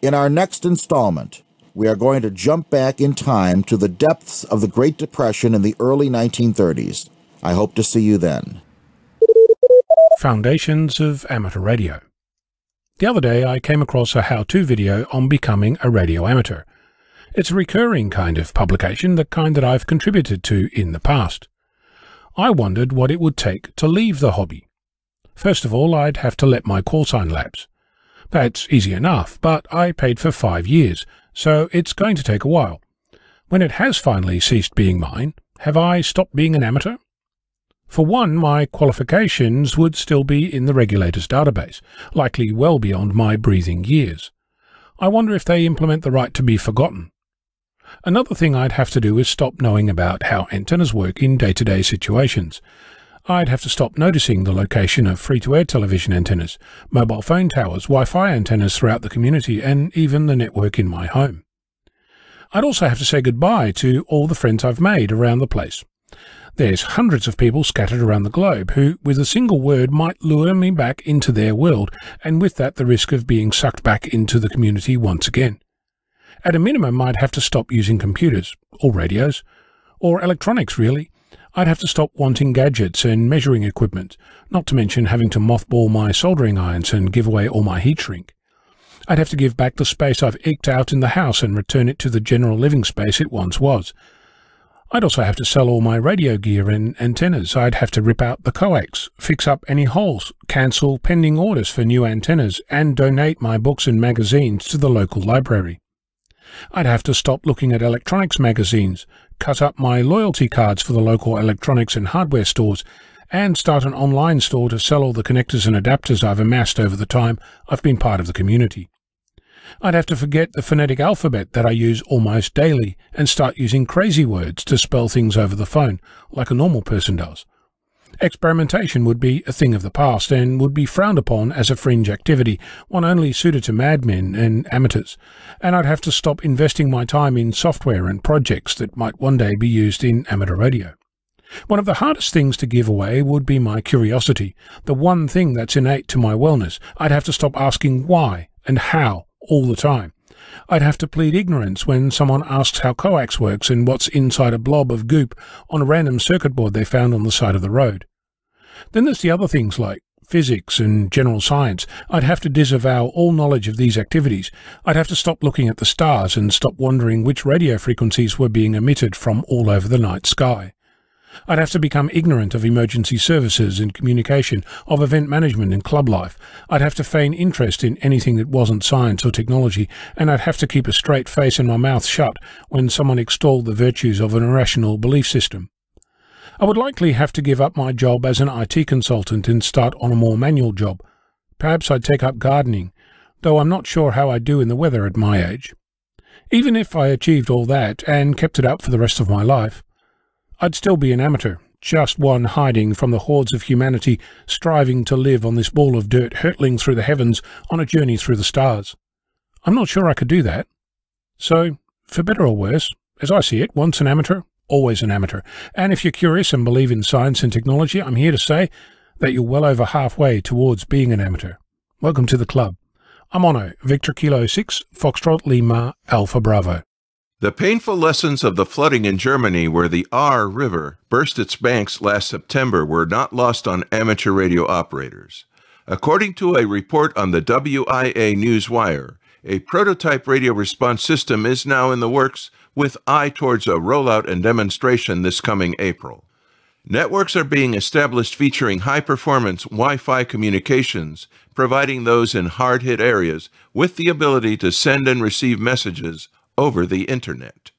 In our next installment, we are going to jump back in time to the depths of the Great Depression in the early 1930s. I hope to see you then. Foundations of Amateur Radio The other day I came across a how-to video on becoming a radio amateur. It's a recurring kind of publication, the kind that I've contributed to in the past. I wondered what it would take to leave the hobby. First of all, I'd have to let my call sign lapse. That's easy enough, but I paid for five years, so it's going to take a while. When it has finally ceased being mine, have I stopped being an amateur? For one, my qualifications would still be in the regulator's database, likely well beyond my breathing years. I wonder if they implement the right to be forgotten. Another thing I'd have to do is stop knowing about how Antennas work in day-to-day -day situations, I'd have to stop noticing the location of free-to-air television antennas, mobile phone towers, Wi-Fi antennas throughout the community, and even the network in my home. I'd also have to say goodbye to all the friends I've made around the place. There's hundreds of people scattered around the globe who, with a single word, might lure me back into their world, and with that the risk of being sucked back into the community once again. At a minimum, I'd have to stop using computers, or radios, or electronics really, I'd have to stop wanting gadgets and measuring equipment, not to mention having to mothball my soldering irons and give away all my heat shrink. I'd have to give back the space I've eked out in the house and return it to the general living space it once was. I'd also have to sell all my radio gear and antennas. I'd have to rip out the coax, fix up any holes, cancel pending orders for new antennas, and donate my books and magazines to the local library. I'd have to stop looking at electronics magazines, cut up my loyalty cards for the local electronics and hardware stores, and start an online store to sell all the connectors and adapters I've amassed over the time I've been part of the community. I'd have to forget the phonetic alphabet that I use almost daily and start using crazy words to spell things over the phone, like a normal person does experimentation would be a thing of the past and would be frowned upon as a fringe activity, one only suited to madmen and amateurs, and I'd have to stop investing my time in software and projects that might one day be used in amateur radio. One of the hardest things to give away would be my curiosity, the one thing that's innate to my wellness. I'd have to stop asking why and how all the time I'd have to plead ignorance when someone asks how coax works and what's inside a blob of goop on a random circuit board they found on the side of the road. Then there's the other things like physics and general science. I'd have to disavow all knowledge of these activities. I'd have to stop looking at the stars and stop wondering which radio frequencies were being emitted from all over the night sky. I'd have to become ignorant of emergency services and communication, of event management and club life. I'd have to feign interest in anything that wasn't science or technology, and I'd have to keep a straight face and my mouth shut when someone extolled the virtues of an irrational belief system. I would likely have to give up my job as an IT consultant and start on a more manual job. Perhaps I'd take up gardening, though I'm not sure how I would do in the weather at my age. Even if I achieved all that and kept it up for the rest of my life, I'd still be an amateur, just one hiding from the hordes of humanity striving to live on this ball of dirt hurtling through the heavens on a journey through the stars. I'm not sure I could do that. So, for better or worse, as I see it, once an amateur, always an amateur. And if you're curious and believe in science and technology, I'm here to say that you're well over halfway towards being an amateur. Welcome to the club. I'm Ono, Victor Kilo 6, Foxtrot Lima Alpha Bravo. The painful lessons of the flooding in Germany where the Ahr River burst its banks last September were not lost on amateur radio operators. According to a report on the WIA Newswire, a prototype radio response system is now in the works with eye towards a rollout and demonstration this coming April. Networks are being established featuring high-performance Wi-Fi communications, providing those in hard-hit areas with the ability to send and receive messages over the Internet.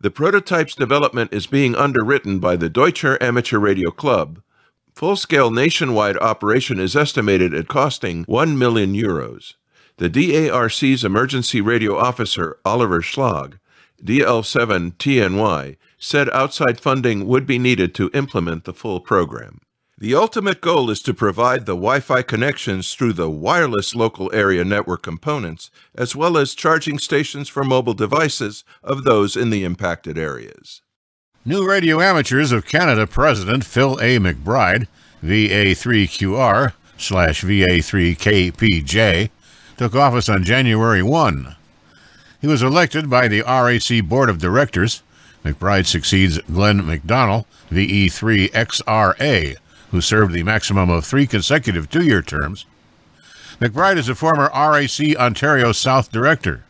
The prototype's development is being underwritten by the Deutscher Amateur Radio Club. Full-scale nationwide operation is estimated at costing 1 million euros. The DARC's emergency radio officer, Oliver Schlag, DL7TNY, said outside funding would be needed to implement the full program. The ultimate goal is to provide the Wi-Fi connections through the wireless local area network components, as well as charging stations for mobile devices of those in the impacted areas. New Radio Amateurs of Canada President Phil A. McBride, VA3QR slash VA3KPJ, took office on January 1. He was elected by the RAC Board of Directors. McBride succeeds Glenn McDonnell, VE3XRA, who served the maximum of three consecutive two year terms. McBride is a former RAC Ontario South director.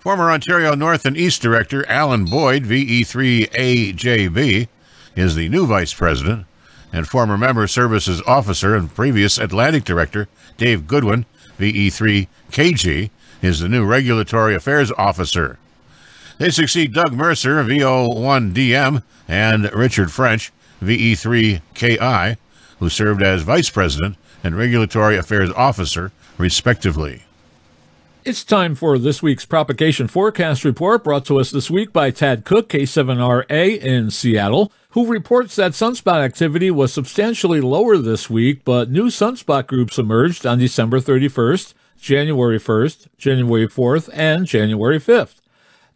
Former Ontario North and East director Alan Boyd, VE3AJB, is the new vice president, and former member services officer and previous Atlantic director Dave Goodwin, VE3KG, is the new regulatory affairs officer. They succeed Doug Mercer, VO1DM, and Richard French, VE3KI, who served as Vice President and Regulatory Affairs Officer, respectively. It's time for this week's propagation forecast report brought to us this week by Tad Cook, K7RA in Seattle, who reports that sunspot activity was substantially lower this week, but new sunspot groups emerged on December 31st, January 1st, January 4th, and January 5th.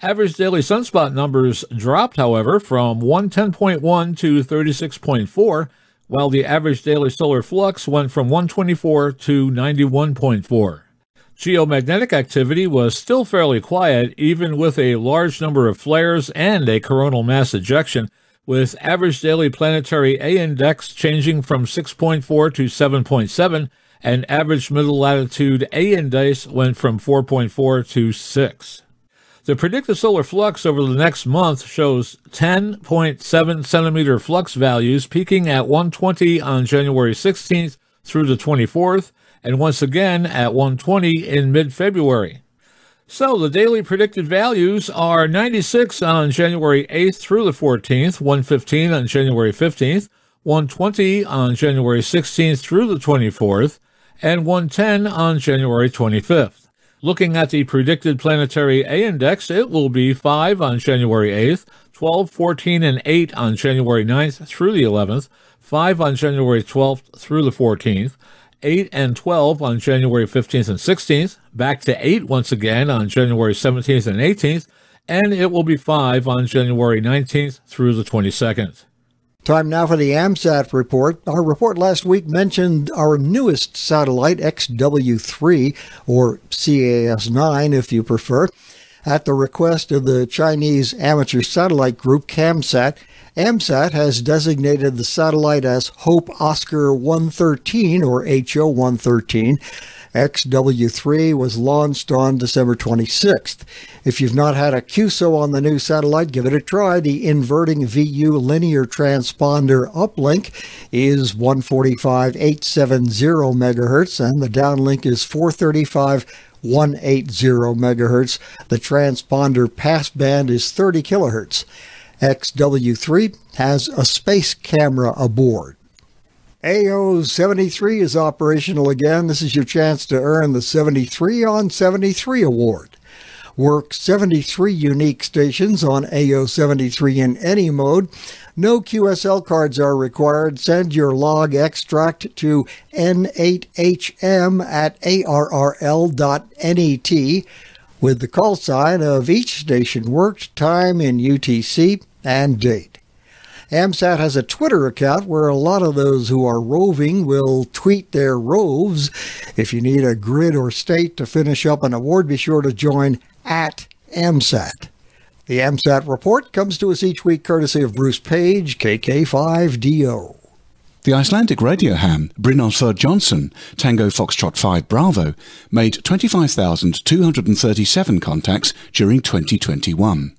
Average daily sunspot numbers dropped, however, from 110.1 to 36.4, while the average daily solar flux went from 124 to 91.4. Geomagnetic activity was still fairly quiet, even with a large number of flares and a coronal mass ejection, with average daily planetary A index changing from 6.4 to 7.7, and average middle latitude A index went from 4.4 to 6. The predicted solar flux over the next month shows 10.7 centimeter flux values peaking at 120 on January 16th through the 24th, and once again at 120 in mid February. So the daily predicted values are 96 on January 8th through the 14th, 115 on January 15th, 120 on January 16th through the 24th, and 110 on January 25th. Looking at the predicted planetary A index, it will be 5 on January 8th, 12, 14, and 8 on January 9th through the 11th, 5 on January 12th through the 14th, 8 and 12 on January 15th and 16th, back to 8 once again on January 17th and 18th, and it will be 5 on January 19th through the 22nd. Time now for the AMSAT report. Our report last week mentioned our newest satellite, XW3, or CAS 9 if you prefer. At the request of the Chinese amateur satellite group CAMSAT, AMSAT has designated the satellite as Hope Oscar 113 or HO 113. XW3 was launched on December 26th. If you've not had a QSO on the new satellite, give it a try. The inverting VU linear transponder uplink is 145.870 megahertz, and the downlink is 435. 180 megahertz. The transponder passband is 30 kilohertz. XW3 has a space camera aboard. AO73 is operational again. This is your chance to earn the 73 on 73 award. Work 73 unique stations on AO73 in any mode. No QSL cards are required. Send your log extract to n8hm at arrl.net with the call sign of each station worked, time in UTC, and date. AMSAT has a Twitter account where a lot of those who are roving will tweet their roves. If you need a grid or state to finish up an award, be sure to join at AMSAT. The AMSAT report comes to us each week courtesy of Bruce Page, KK5DO. The Icelandic radio ham Brynolfur Johnson, Tango Foxtrot 5 Bravo, made 25,237 contacts during 2021.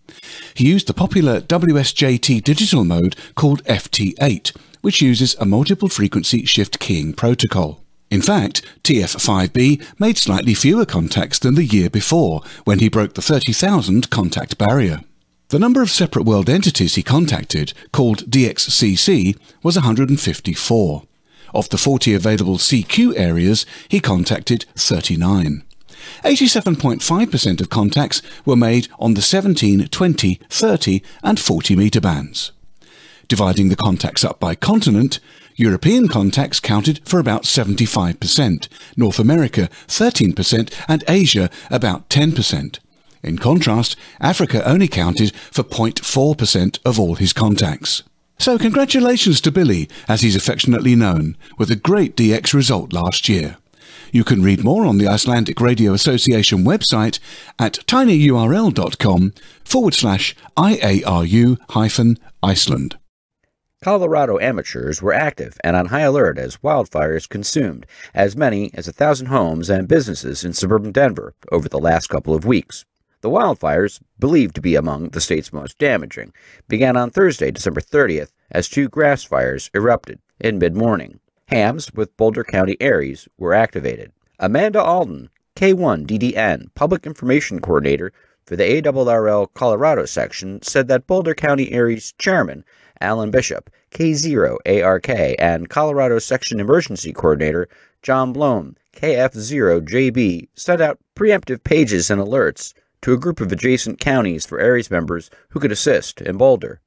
He used the popular WSJT digital mode called FT8, which uses a multiple frequency shift keying protocol. In fact, TF5B made slightly fewer contacts than the year before, when he broke the 30,000 contact barrier. The number of separate world entities he contacted, called DXCC, was 154. Of the 40 available CQ areas, he contacted 39. 87.5% of contacts were made on the 17, 20, 30 and 40 meter bands. Dividing the contacts up by continent, European contacts counted for about 75%, North America 13% and Asia about 10%. In contrast, Africa only counted for 0.4% of all his contacts. So congratulations to Billy, as he's affectionately known, with a great DX result last year. You can read more on the Icelandic Radio Association website at tinyurl.com forward slash IARU hyphen Iceland. Colorado amateurs were active and on high alert as wildfires consumed as many as a thousand homes and businesses in suburban Denver over the last couple of weeks. The wildfires, believed to be among the state's most damaging, began on Thursday, December 30th, as two grass fires erupted in mid morning. Hams with Boulder County Aries were activated. Amanda Alden, K1DDN, Public Information Coordinator for the ARRL Colorado section, said that Boulder County Aries Chairman Alan Bishop, K0ARK, and Colorado Section Emergency Coordinator John Blome, KF0JB, sent out preemptive pages and alerts to a group of adjacent counties for Ares members who could assist in Boulder.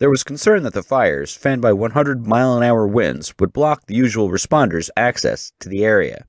There was concern that the fires, fanned by 100 mile an hour winds, would block the usual responders' access to the area.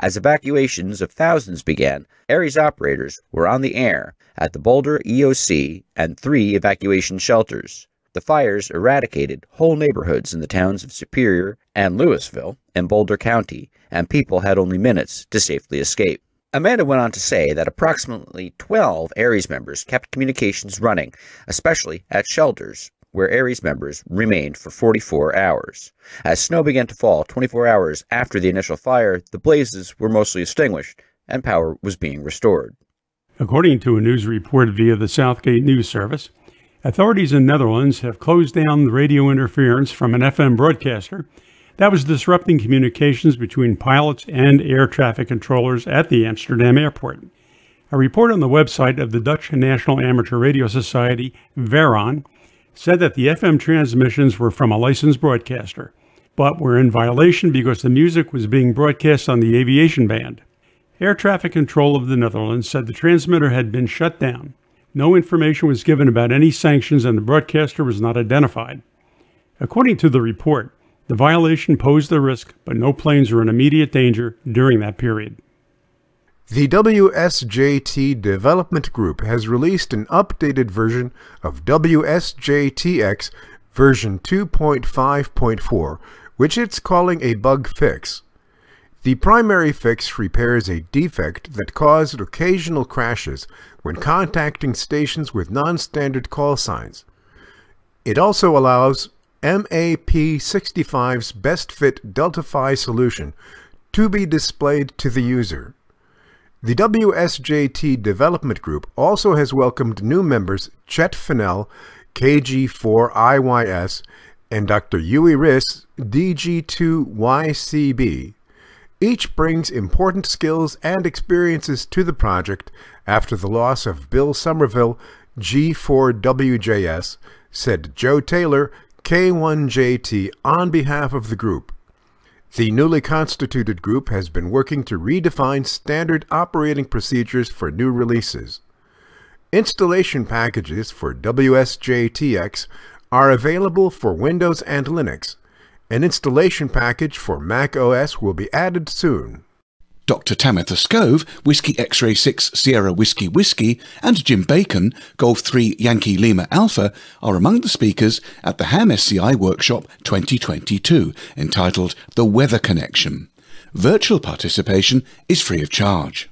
As evacuations of thousands began, Ares operators were on the air at the Boulder EOC and three evacuation shelters. The fires eradicated whole neighborhoods in the towns of Superior and Louisville in Boulder County, and people had only minutes to safely escape. Amanda went on to say that approximately 12 Aries members kept communications running, especially at shelters, where Aries members remained for 44 hours. As snow began to fall 24 hours after the initial fire, the blazes were mostly extinguished and power was being restored. According to a news report via the Southgate News Service, authorities in Netherlands have closed down the radio interference from an FM broadcaster that was disrupting communications between pilots and air traffic controllers at the Amsterdam airport. A report on the website of the Dutch National Amateur Radio Society, Veron, said that the FM transmissions were from a licensed broadcaster, but were in violation because the music was being broadcast on the aviation band. Air traffic control of the Netherlands said the transmitter had been shut down. No information was given about any sanctions and the broadcaster was not identified. According to the report, the violation posed a risk, but no planes were in immediate danger during that period. The WSJT Development Group has released an updated version of WSJTX version 2.5.4, which it's calling a bug fix. The primary fix repairs a defect that caused occasional crashes when contacting stations with non-standard call signs. It also allows MAP65's best fit Delta Phi solution to be displayed to the user. The WSJT development group also has welcomed new members Chet Fennell, KG4IYS, and Dr. Yui Riss, DG2YCB. Each brings important skills and experiences to the project after the loss of Bill Somerville, G4WJS, said Joe Taylor, K1JT on behalf of the group. The newly constituted group has been working to redefine standard operating procedures for new releases. Installation packages for WSJTX are available for Windows and Linux. An installation package for Mac OS will be added soon. Dr. Tamitha Scove, Whiskey X Ray 6 Sierra Whiskey Whiskey, and Jim Bacon, Golf 3 Yankee Lima Alpha, are among the speakers at the Ham SCI Workshop 2022, entitled The Weather Connection. Virtual participation is free of charge.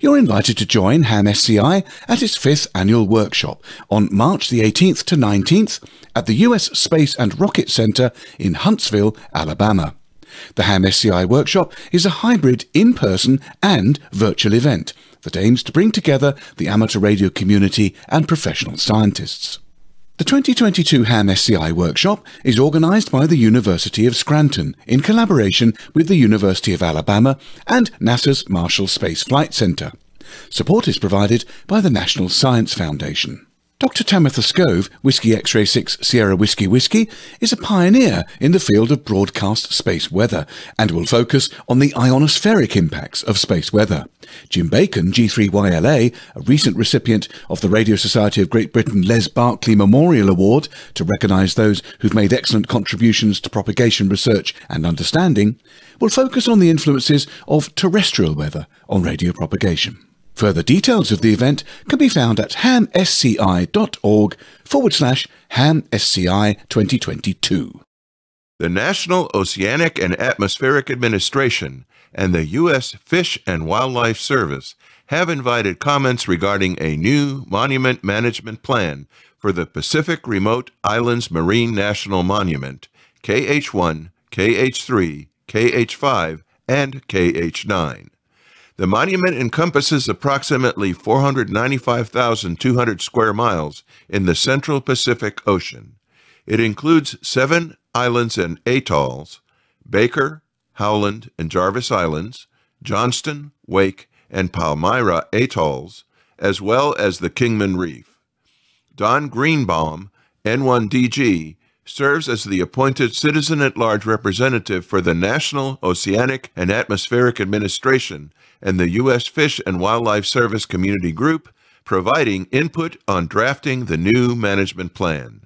You're invited to join Ham SCI at its fifth annual workshop on March the 18th to 19th at the US Space and Rocket Center in Huntsville, Alabama. The Ham SCI workshop is a hybrid in-person and virtual event that aims to bring together the amateur radio community and professional scientists. The 2022 HAM SCI workshop is organised by the University of Scranton in collaboration with the University of Alabama and NASA's Marshall Space Flight Center. Support is provided by the National Science Foundation. Dr. Tamitha Scove, Whiskey X-Ray 6 Sierra Whiskey Whiskey, is a pioneer in the field of broadcast space weather and will focus on the ionospheric impacts of space weather. Jim Bacon, G3YLA, a recent recipient of the Radio Society of Great Britain Les Barclay Memorial Award to recognise those who've made excellent contributions to propagation research and understanding, will focus on the influences of terrestrial weather on radio propagation. Further details of the event can be found at hamsci.org forward slash hamsci 2022. The National Oceanic and Atmospheric Administration and the U.S. Fish and Wildlife Service have invited comments regarding a new monument management plan for the Pacific Remote Islands Marine National Monument, KH1, KH3, KH5, and KH9. The monument encompasses approximately 495,200 square miles in the central Pacific Ocean. It includes seven islands and atolls, Baker, Howland, and Jarvis Islands, Johnston, Wake, and Palmyra atolls, as well as the Kingman Reef. Don Greenbaum, N1DG, serves as the appointed citizen at large representative for the National Oceanic and Atmospheric Administration and the U.S. Fish and Wildlife Service Community Group, providing input on drafting the new management plan.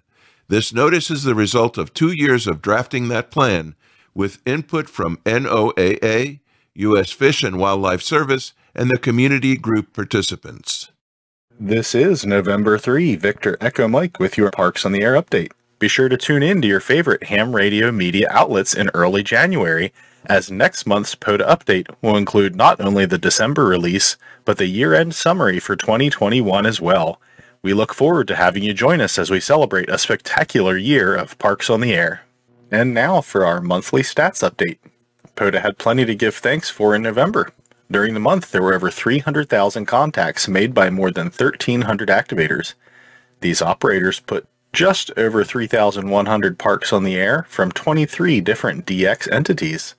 This notice is the result of two years of drafting that plan with input from NOAA, U.S. Fish and Wildlife Service, and the community group participants. This is November 3, Victor Echo Mike with your Parks on the Air update. Be sure to tune in to your favorite ham radio media outlets in early January, as next month's POTA update will include not only the December release, but the year end summary for 2021 as well. We look forward to having you join us as we celebrate a spectacular year of Parks on the Air. And now for our monthly stats update. POTA had plenty to give thanks for in November. During the month, there were over 300,000 contacts made by more than 1,300 activators. These operators put just over 3,100 parks on the air from 23 different DX entities.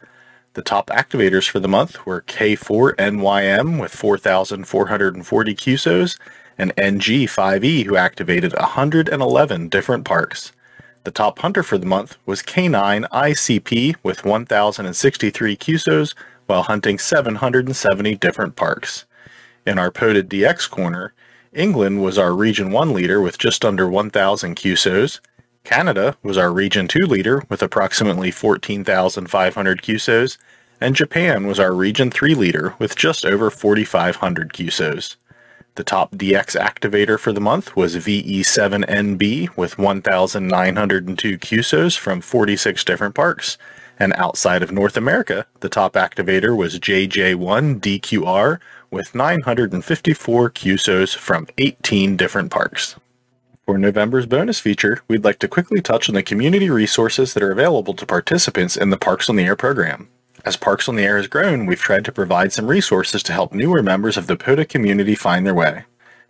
The top activators for the month were K4NYM with 4,440 QSOs and NG5E who activated 111 different parks. The top hunter for the month was K9ICP with 1,063 QSOs while hunting 770 different parks. In our POTED DX corner, England was our Region 1 leader with just under 1,000 QSOs. Canada was our Region 2 leader with approximately 14,500 QSOs. And Japan was our Region 3 leader with just over 4,500 QSOs. The top DX activator for the month was VE7NB with 1,902 QSOs from 46 different parks. And outside of North America, the top activator was JJ1DQR with 954 QSOs from 18 different parks. For November's bonus feature, we'd like to quickly touch on the community resources that are available to participants in the Parks on the Air program. As Parks on the Air has grown, we've tried to provide some resources to help newer members of the POTA community find their way.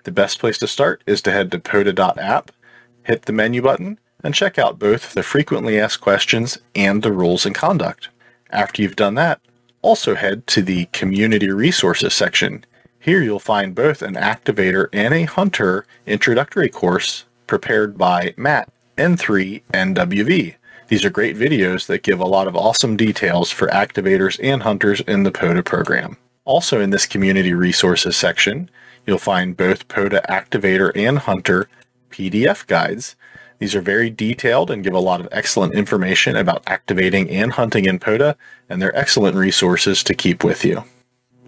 The best place to start is to head to POTA.app, hit the menu button, and check out both the frequently asked questions and the rules and conduct. After you've done that, also head to the Community Resources section. Here you'll find both an Activator and a Hunter introductory course prepared by Matt, N3, nwv These are great videos that give a lot of awesome details for activators and hunters in the POTA program. Also in this Community Resources section, you'll find both POTA Activator and Hunter PDF guides these are very detailed and give a lot of excellent information about activating and hunting in POTA, and they're excellent resources to keep with you.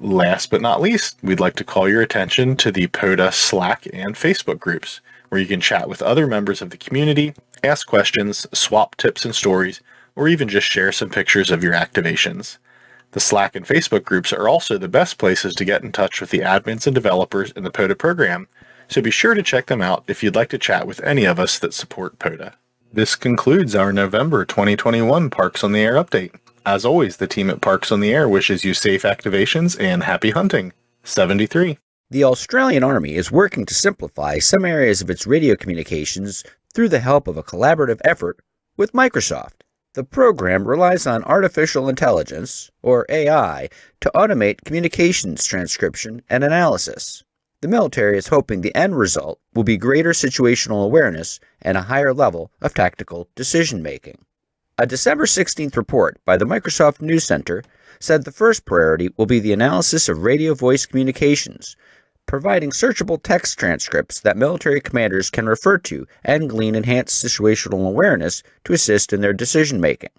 Last but not least, we'd like to call your attention to the POTA Slack and Facebook groups, where you can chat with other members of the community, ask questions, swap tips and stories, or even just share some pictures of your activations. The Slack and Facebook groups are also the best places to get in touch with the admins and developers in the POTA program so be sure to check them out if you'd like to chat with any of us that support POTA. This concludes our November 2021 Parks on the Air update. As always, the team at Parks on the Air wishes you safe activations and happy hunting. 73. The Australian Army is working to simplify some areas of its radio communications through the help of a collaborative effort with Microsoft. The program relies on artificial intelligence, or AI, to automate communications transcription and analysis. The military is hoping the end result will be greater situational awareness and a higher level of tactical decision making. A December 16th report by the Microsoft News Center said the first priority will be the analysis of radio voice communications, providing searchable text transcripts that military commanders can refer to and glean enhanced situational awareness to assist in their decision making.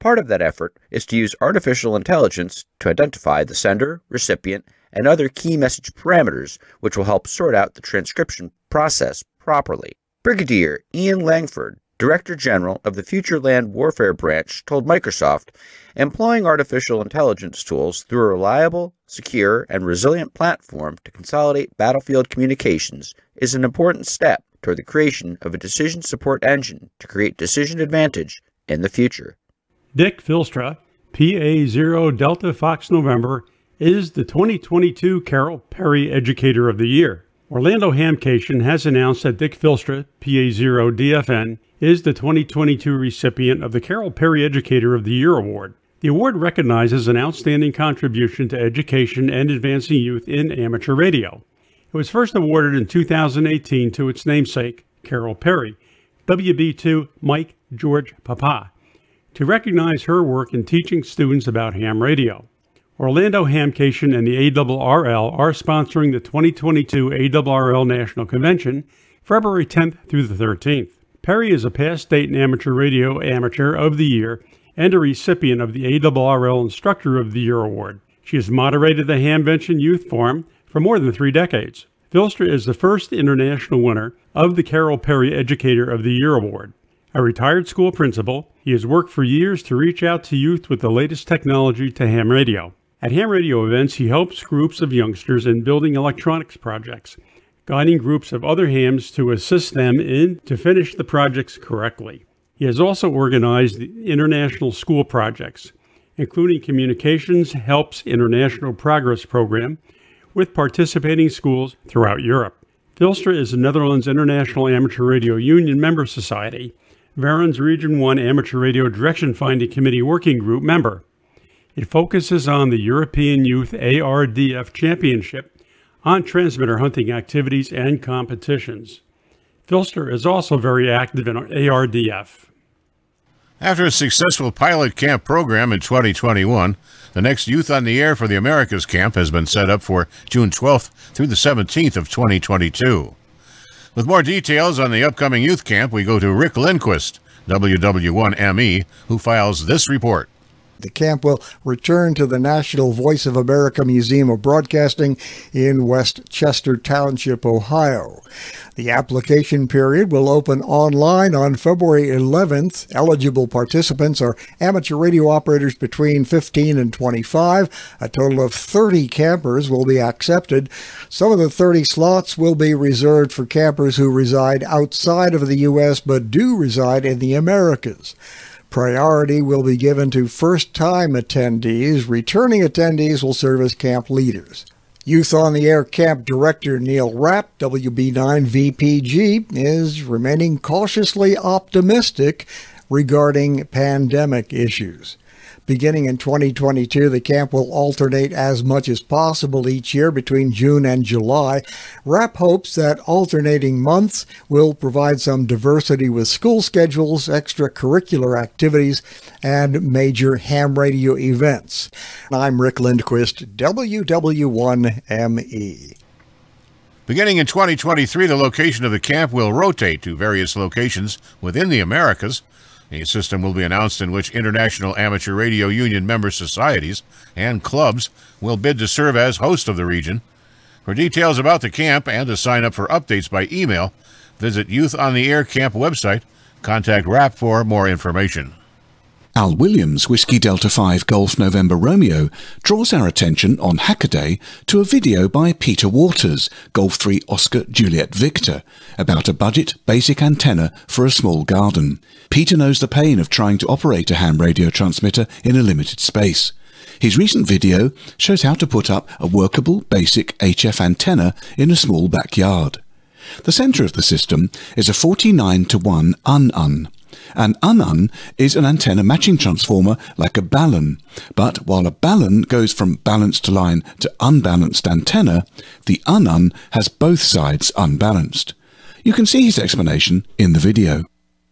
Part of that effort is to use artificial intelligence to identify the sender, recipient, and other key message parameters, which will help sort out the transcription process properly. Brigadier Ian Langford, Director General of the Future Land Warfare Branch, told Microsoft employing artificial intelligence tools through a reliable, secure, and resilient platform to consolidate battlefield communications is an important step toward the creation of a decision support engine to create decision advantage in the future. Dick Filstra, PA0 Delta Fox November, is the 2022 Carol Perry Educator of the Year. Orlando Hamcation has announced that Dick Filstra, PA0DFN, is the 2022 recipient of the Carol Perry Educator of the Year Award. The award recognizes an outstanding contribution to education and advancing youth in amateur radio. It was first awarded in 2018 to its namesake, Carol Perry, WB2 Mike George Papa, to recognize her work in teaching students about ham radio. Orlando Hamcation and the ARRL are sponsoring the 2022 ARRL National Convention, February 10th through the 13th. Perry is a past state and amateur radio amateur of the year and a recipient of the ARRL Instructor of the Year Award. She has moderated the Hamvention Youth Forum for more than three decades. Vilstra is the first international winner of the Carol Perry Educator of the Year Award. A retired school principal, he has worked for years to reach out to youth with the latest technology to ham radio. At ham radio events, he helps groups of youngsters in building electronics projects, guiding groups of other hams to assist them in to finish the projects correctly. He has also organized international school projects, including Communications Helps International Progress Program, with participating schools throughout Europe. Filstra is the Netherlands International Amateur Radio Union Member Society, Varens Region 1 Amateur Radio Direction Finding Committee Working Group member. It focuses on the European Youth ARDF Championship on transmitter hunting activities and competitions. Filster is also very active in ARDF. After a successful pilot camp program in 2021, the next Youth on the Air for the Americas camp has been set up for June 12th through the 17th of 2022. With more details on the upcoming youth camp, we go to Rick Lindquist, WW1ME, who files this report. The camp will return to the National Voice of America Museum of Broadcasting in West Chester Township, Ohio. The application period will open online on February 11th. Eligible participants are amateur radio operators between 15 and 25. A total of 30 campers will be accepted. Some of the 30 slots will be reserved for campers who reside outside of the U.S. but do reside in the Americas. Priority will be given to first time attendees. Returning attendees will serve as camp leaders. Youth on the Air Camp Director Neil Rapp, WB9VPG, is remaining cautiously optimistic regarding pandemic issues. Beginning in 2022, the camp will alternate as much as possible each year between June and July. Rap hopes that alternating months will provide some diversity with school schedules, extracurricular activities, and major ham radio events. I'm Rick Lindquist, WW1ME. Beginning in 2023, the location of the camp will rotate to various locations within the Americas. A system will be announced in which International Amateur Radio Union member societies and clubs will bid to serve as host of the region. For details about the camp and to sign up for updates by email, visit Youth on the Air Camp website. Contact RAP for more information. Al Williams' Whiskey Delta 5 Golf November Romeo draws our attention on Hackaday to a video by Peter Waters, Golf 3 Oscar Juliet Victor, about a budget basic antenna for a small garden. Peter knows the pain of trying to operate a ham radio transmitter in a limited space. His recent video shows how to put up a workable basic HF antenna in a small backyard. The centre of the system is a 49 to 1 un-un, an unun is an antenna matching transformer like a balun. but while a balun goes from balanced line to unbalanced antenna, the unun has both sides unbalanced. You can see his explanation in the video.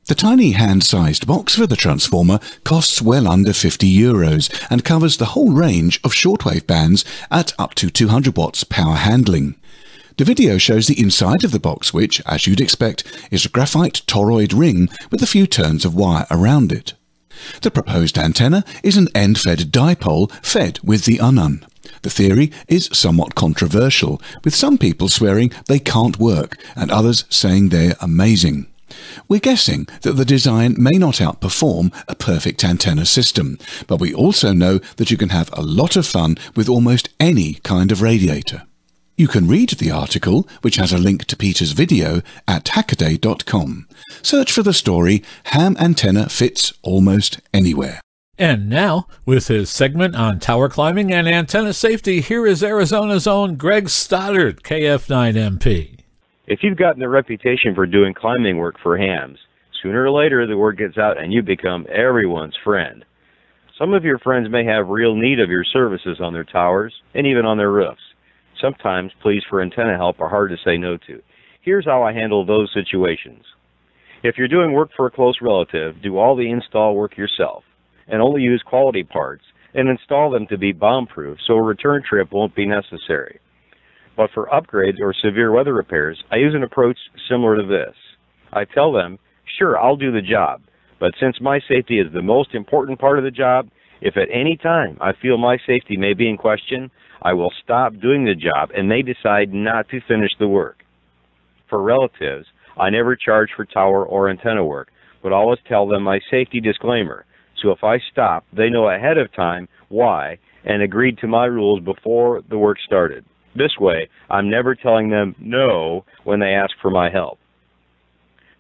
The tiny hand-sized box for the transformer costs well under 50 euros and covers the whole range of shortwave bands at up to 200 watts power handling. The video shows the inside of the box which, as you'd expect, is a graphite toroid ring with a few turns of wire around it. The proposed antenna is an end-fed dipole fed with the unun. The theory is somewhat controversial, with some people swearing they can't work and others saying they're amazing. We're guessing that the design may not outperform a perfect antenna system, but we also know that you can have a lot of fun with almost any kind of radiator. You can read the article, which has a link to Peter's video, at hackaday.com. Search for the story Ham Antenna Fits Almost Anywhere. And now, with his segment on tower climbing and antenna safety, here is Arizona's own Greg Stoddard, KF9MP. If you've gotten the reputation for doing climbing work for hams, sooner or later the word gets out and you become everyone's friend. Some of your friends may have real need of your services on their towers and even on their roofs. Sometimes pleas for antenna help are hard to say no to. Here's how I handle those situations. If you're doing work for a close relative, do all the install work yourself and only use quality parts and install them to be bomb-proof so a return trip won't be necessary. But for upgrades or severe weather repairs, I use an approach similar to this. I tell them, sure, I'll do the job, but since my safety is the most important part of the job, if at any time I feel my safety may be in question, I will stop doing the job, and they decide not to finish the work. For relatives, I never charge for tower or antenna work, but always tell them my safety disclaimer. So if I stop, they know ahead of time why and agreed to my rules before the work started. This way, I'm never telling them no when they ask for my help.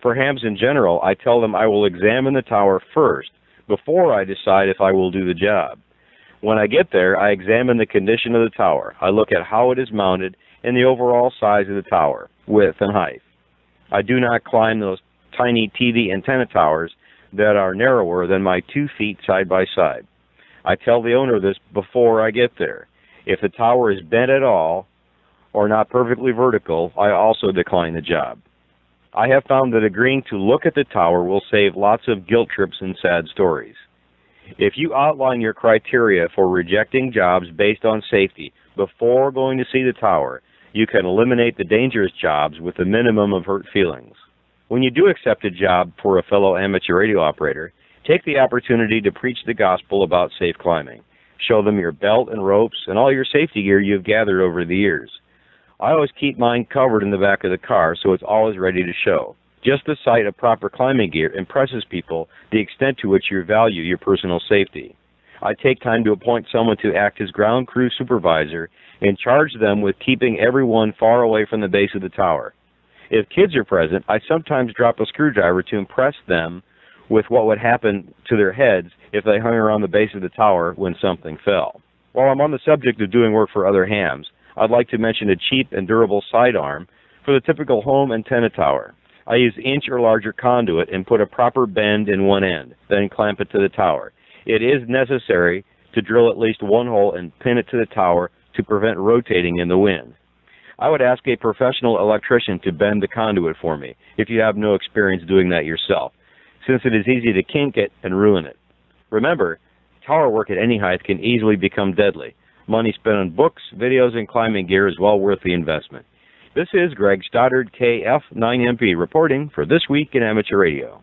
For hams in general, I tell them I will examine the tower first before I decide if I will do the job. When I get there, I examine the condition of the tower. I look at how it is mounted and the overall size of the tower, width and height. I do not climb those tiny TV antenna towers that are narrower than my two feet side by side. I tell the owner this before I get there. If the tower is bent at all or not perfectly vertical, I also decline the job. I have found that agreeing to look at the tower will save lots of guilt trips and sad stories. If you outline your criteria for rejecting jobs based on safety before going to see the tower, you can eliminate the dangerous jobs with a minimum of hurt feelings. When you do accept a job for a fellow amateur radio operator, take the opportunity to preach the gospel about safe climbing. Show them your belt and ropes and all your safety gear you've gathered over the years. I always keep mine covered in the back of the car so it's always ready to show. Just the sight of proper climbing gear impresses people the extent to which you value your personal safety. I take time to appoint someone to act as ground crew supervisor and charge them with keeping everyone far away from the base of the tower. If kids are present, I sometimes drop a screwdriver to impress them with what would happen to their heads if they hung around the base of the tower when something fell. While I'm on the subject of doing work for other hams, I'd like to mention a cheap and durable sidearm for the typical home antenna tower. I use inch or larger conduit and put a proper bend in one end, then clamp it to the tower. It is necessary to drill at least one hole and pin it to the tower to prevent rotating in the wind. I would ask a professional electrician to bend the conduit for me if you have no experience doing that yourself, since it is easy to kink it and ruin it. Remember, tower work at any height can easily become deadly. Money spent on books, videos, and climbing gear is well worth the investment. This is Greg Stoddard, KF9MP, reporting for This Week in Amateur Radio.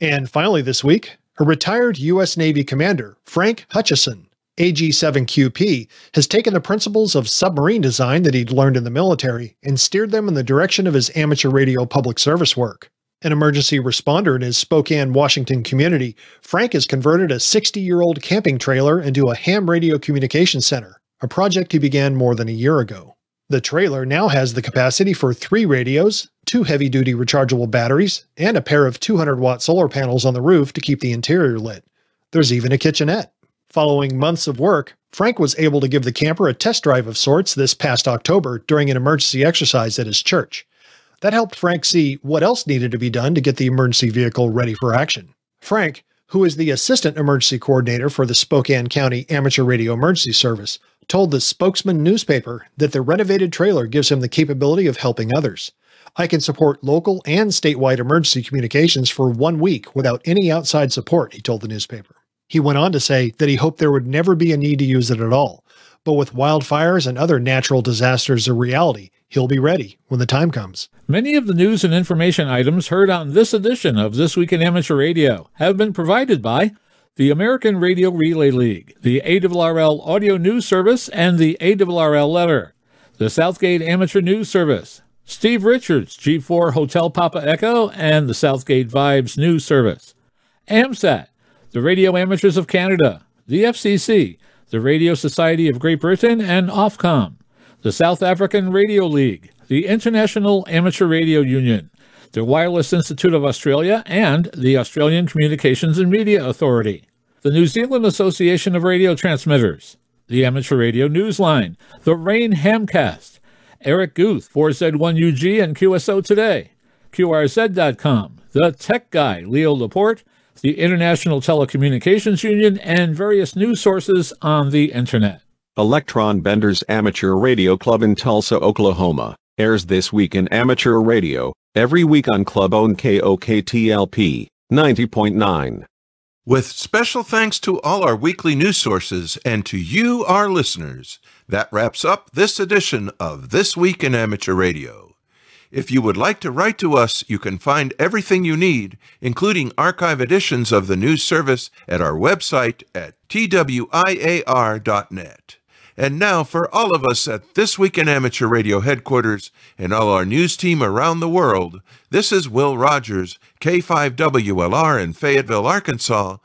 And finally, this week, a retired U.S. Navy commander, Frank Hutchison, AG7QP, has taken the principles of submarine design that he'd learned in the military and steered them in the direction of his amateur radio public service work. An emergency responder in his Spokane, Washington community, Frank has converted a 60 year old camping trailer into a ham radio communication center, a project he began more than a year ago. The trailer now has the capacity for three radios, two heavy duty rechargeable batteries, and a pair of 200 watt solar panels on the roof to keep the interior lit. There's even a kitchenette. Following months of work, Frank was able to give the camper a test drive of sorts this past October during an emergency exercise at his church. That helped Frank see what else needed to be done to get the emergency vehicle ready for action. Frank, who is the assistant emergency coordinator for the Spokane County Amateur Radio Emergency Service, told the Spokesman newspaper that the renovated trailer gives him the capability of helping others. I can support local and statewide emergency communications for one week without any outside support, he told the newspaper. He went on to say that he hoped there would never be a need to use it at all, but with wildfires and other natural disasters a reality, he'll be ready when the time comes. Many of the news and information items heard on this edition of This Week in Amateur Radio have been provided by the American Radio Relay League, the AWRL Audio News Service, and the AWRL Letter, the Southgate Amateur News Service, Steve Richards, G4 Hotel Papa Echo, and the Southgate Vibes News Service, AMSAT, the Radio Amateurs of Canada, the FCC, the Radio Society of Great Britain, and Ofcom, the South African Radio League, the International Amateur Radio Union, the Wireless Institute of Australia, and the Australian Communications and Media Authority the New Zealand Association of Radio Transmitters, the Amateur Radio Newsline, the Rain Hamcast, Eric Guth, 4Z1UG and QSO Today, QRZ.com, The Tech Guy, Leo Laporte, the International Telecommunications Union, and various news sources on the Internet. Electron Bender's Amateur Radio Club in Tulsa, Oklahoma, airs this week in amateur radio, every week on Club owned KOKTLP 90.9. With special thanks to all our weekly news sources and to you, our listeners, that wraps up this edition of This Week in Amateur Radio. If you would like to write to us, you can find everything you need, including archive editions of the news service, at our website at twiar.net. And now, for all of us at This Week in Amateur Radio headquarters and all our news team around the world, this is Will Rogers, K5WLR in Fayetteville, Arkansas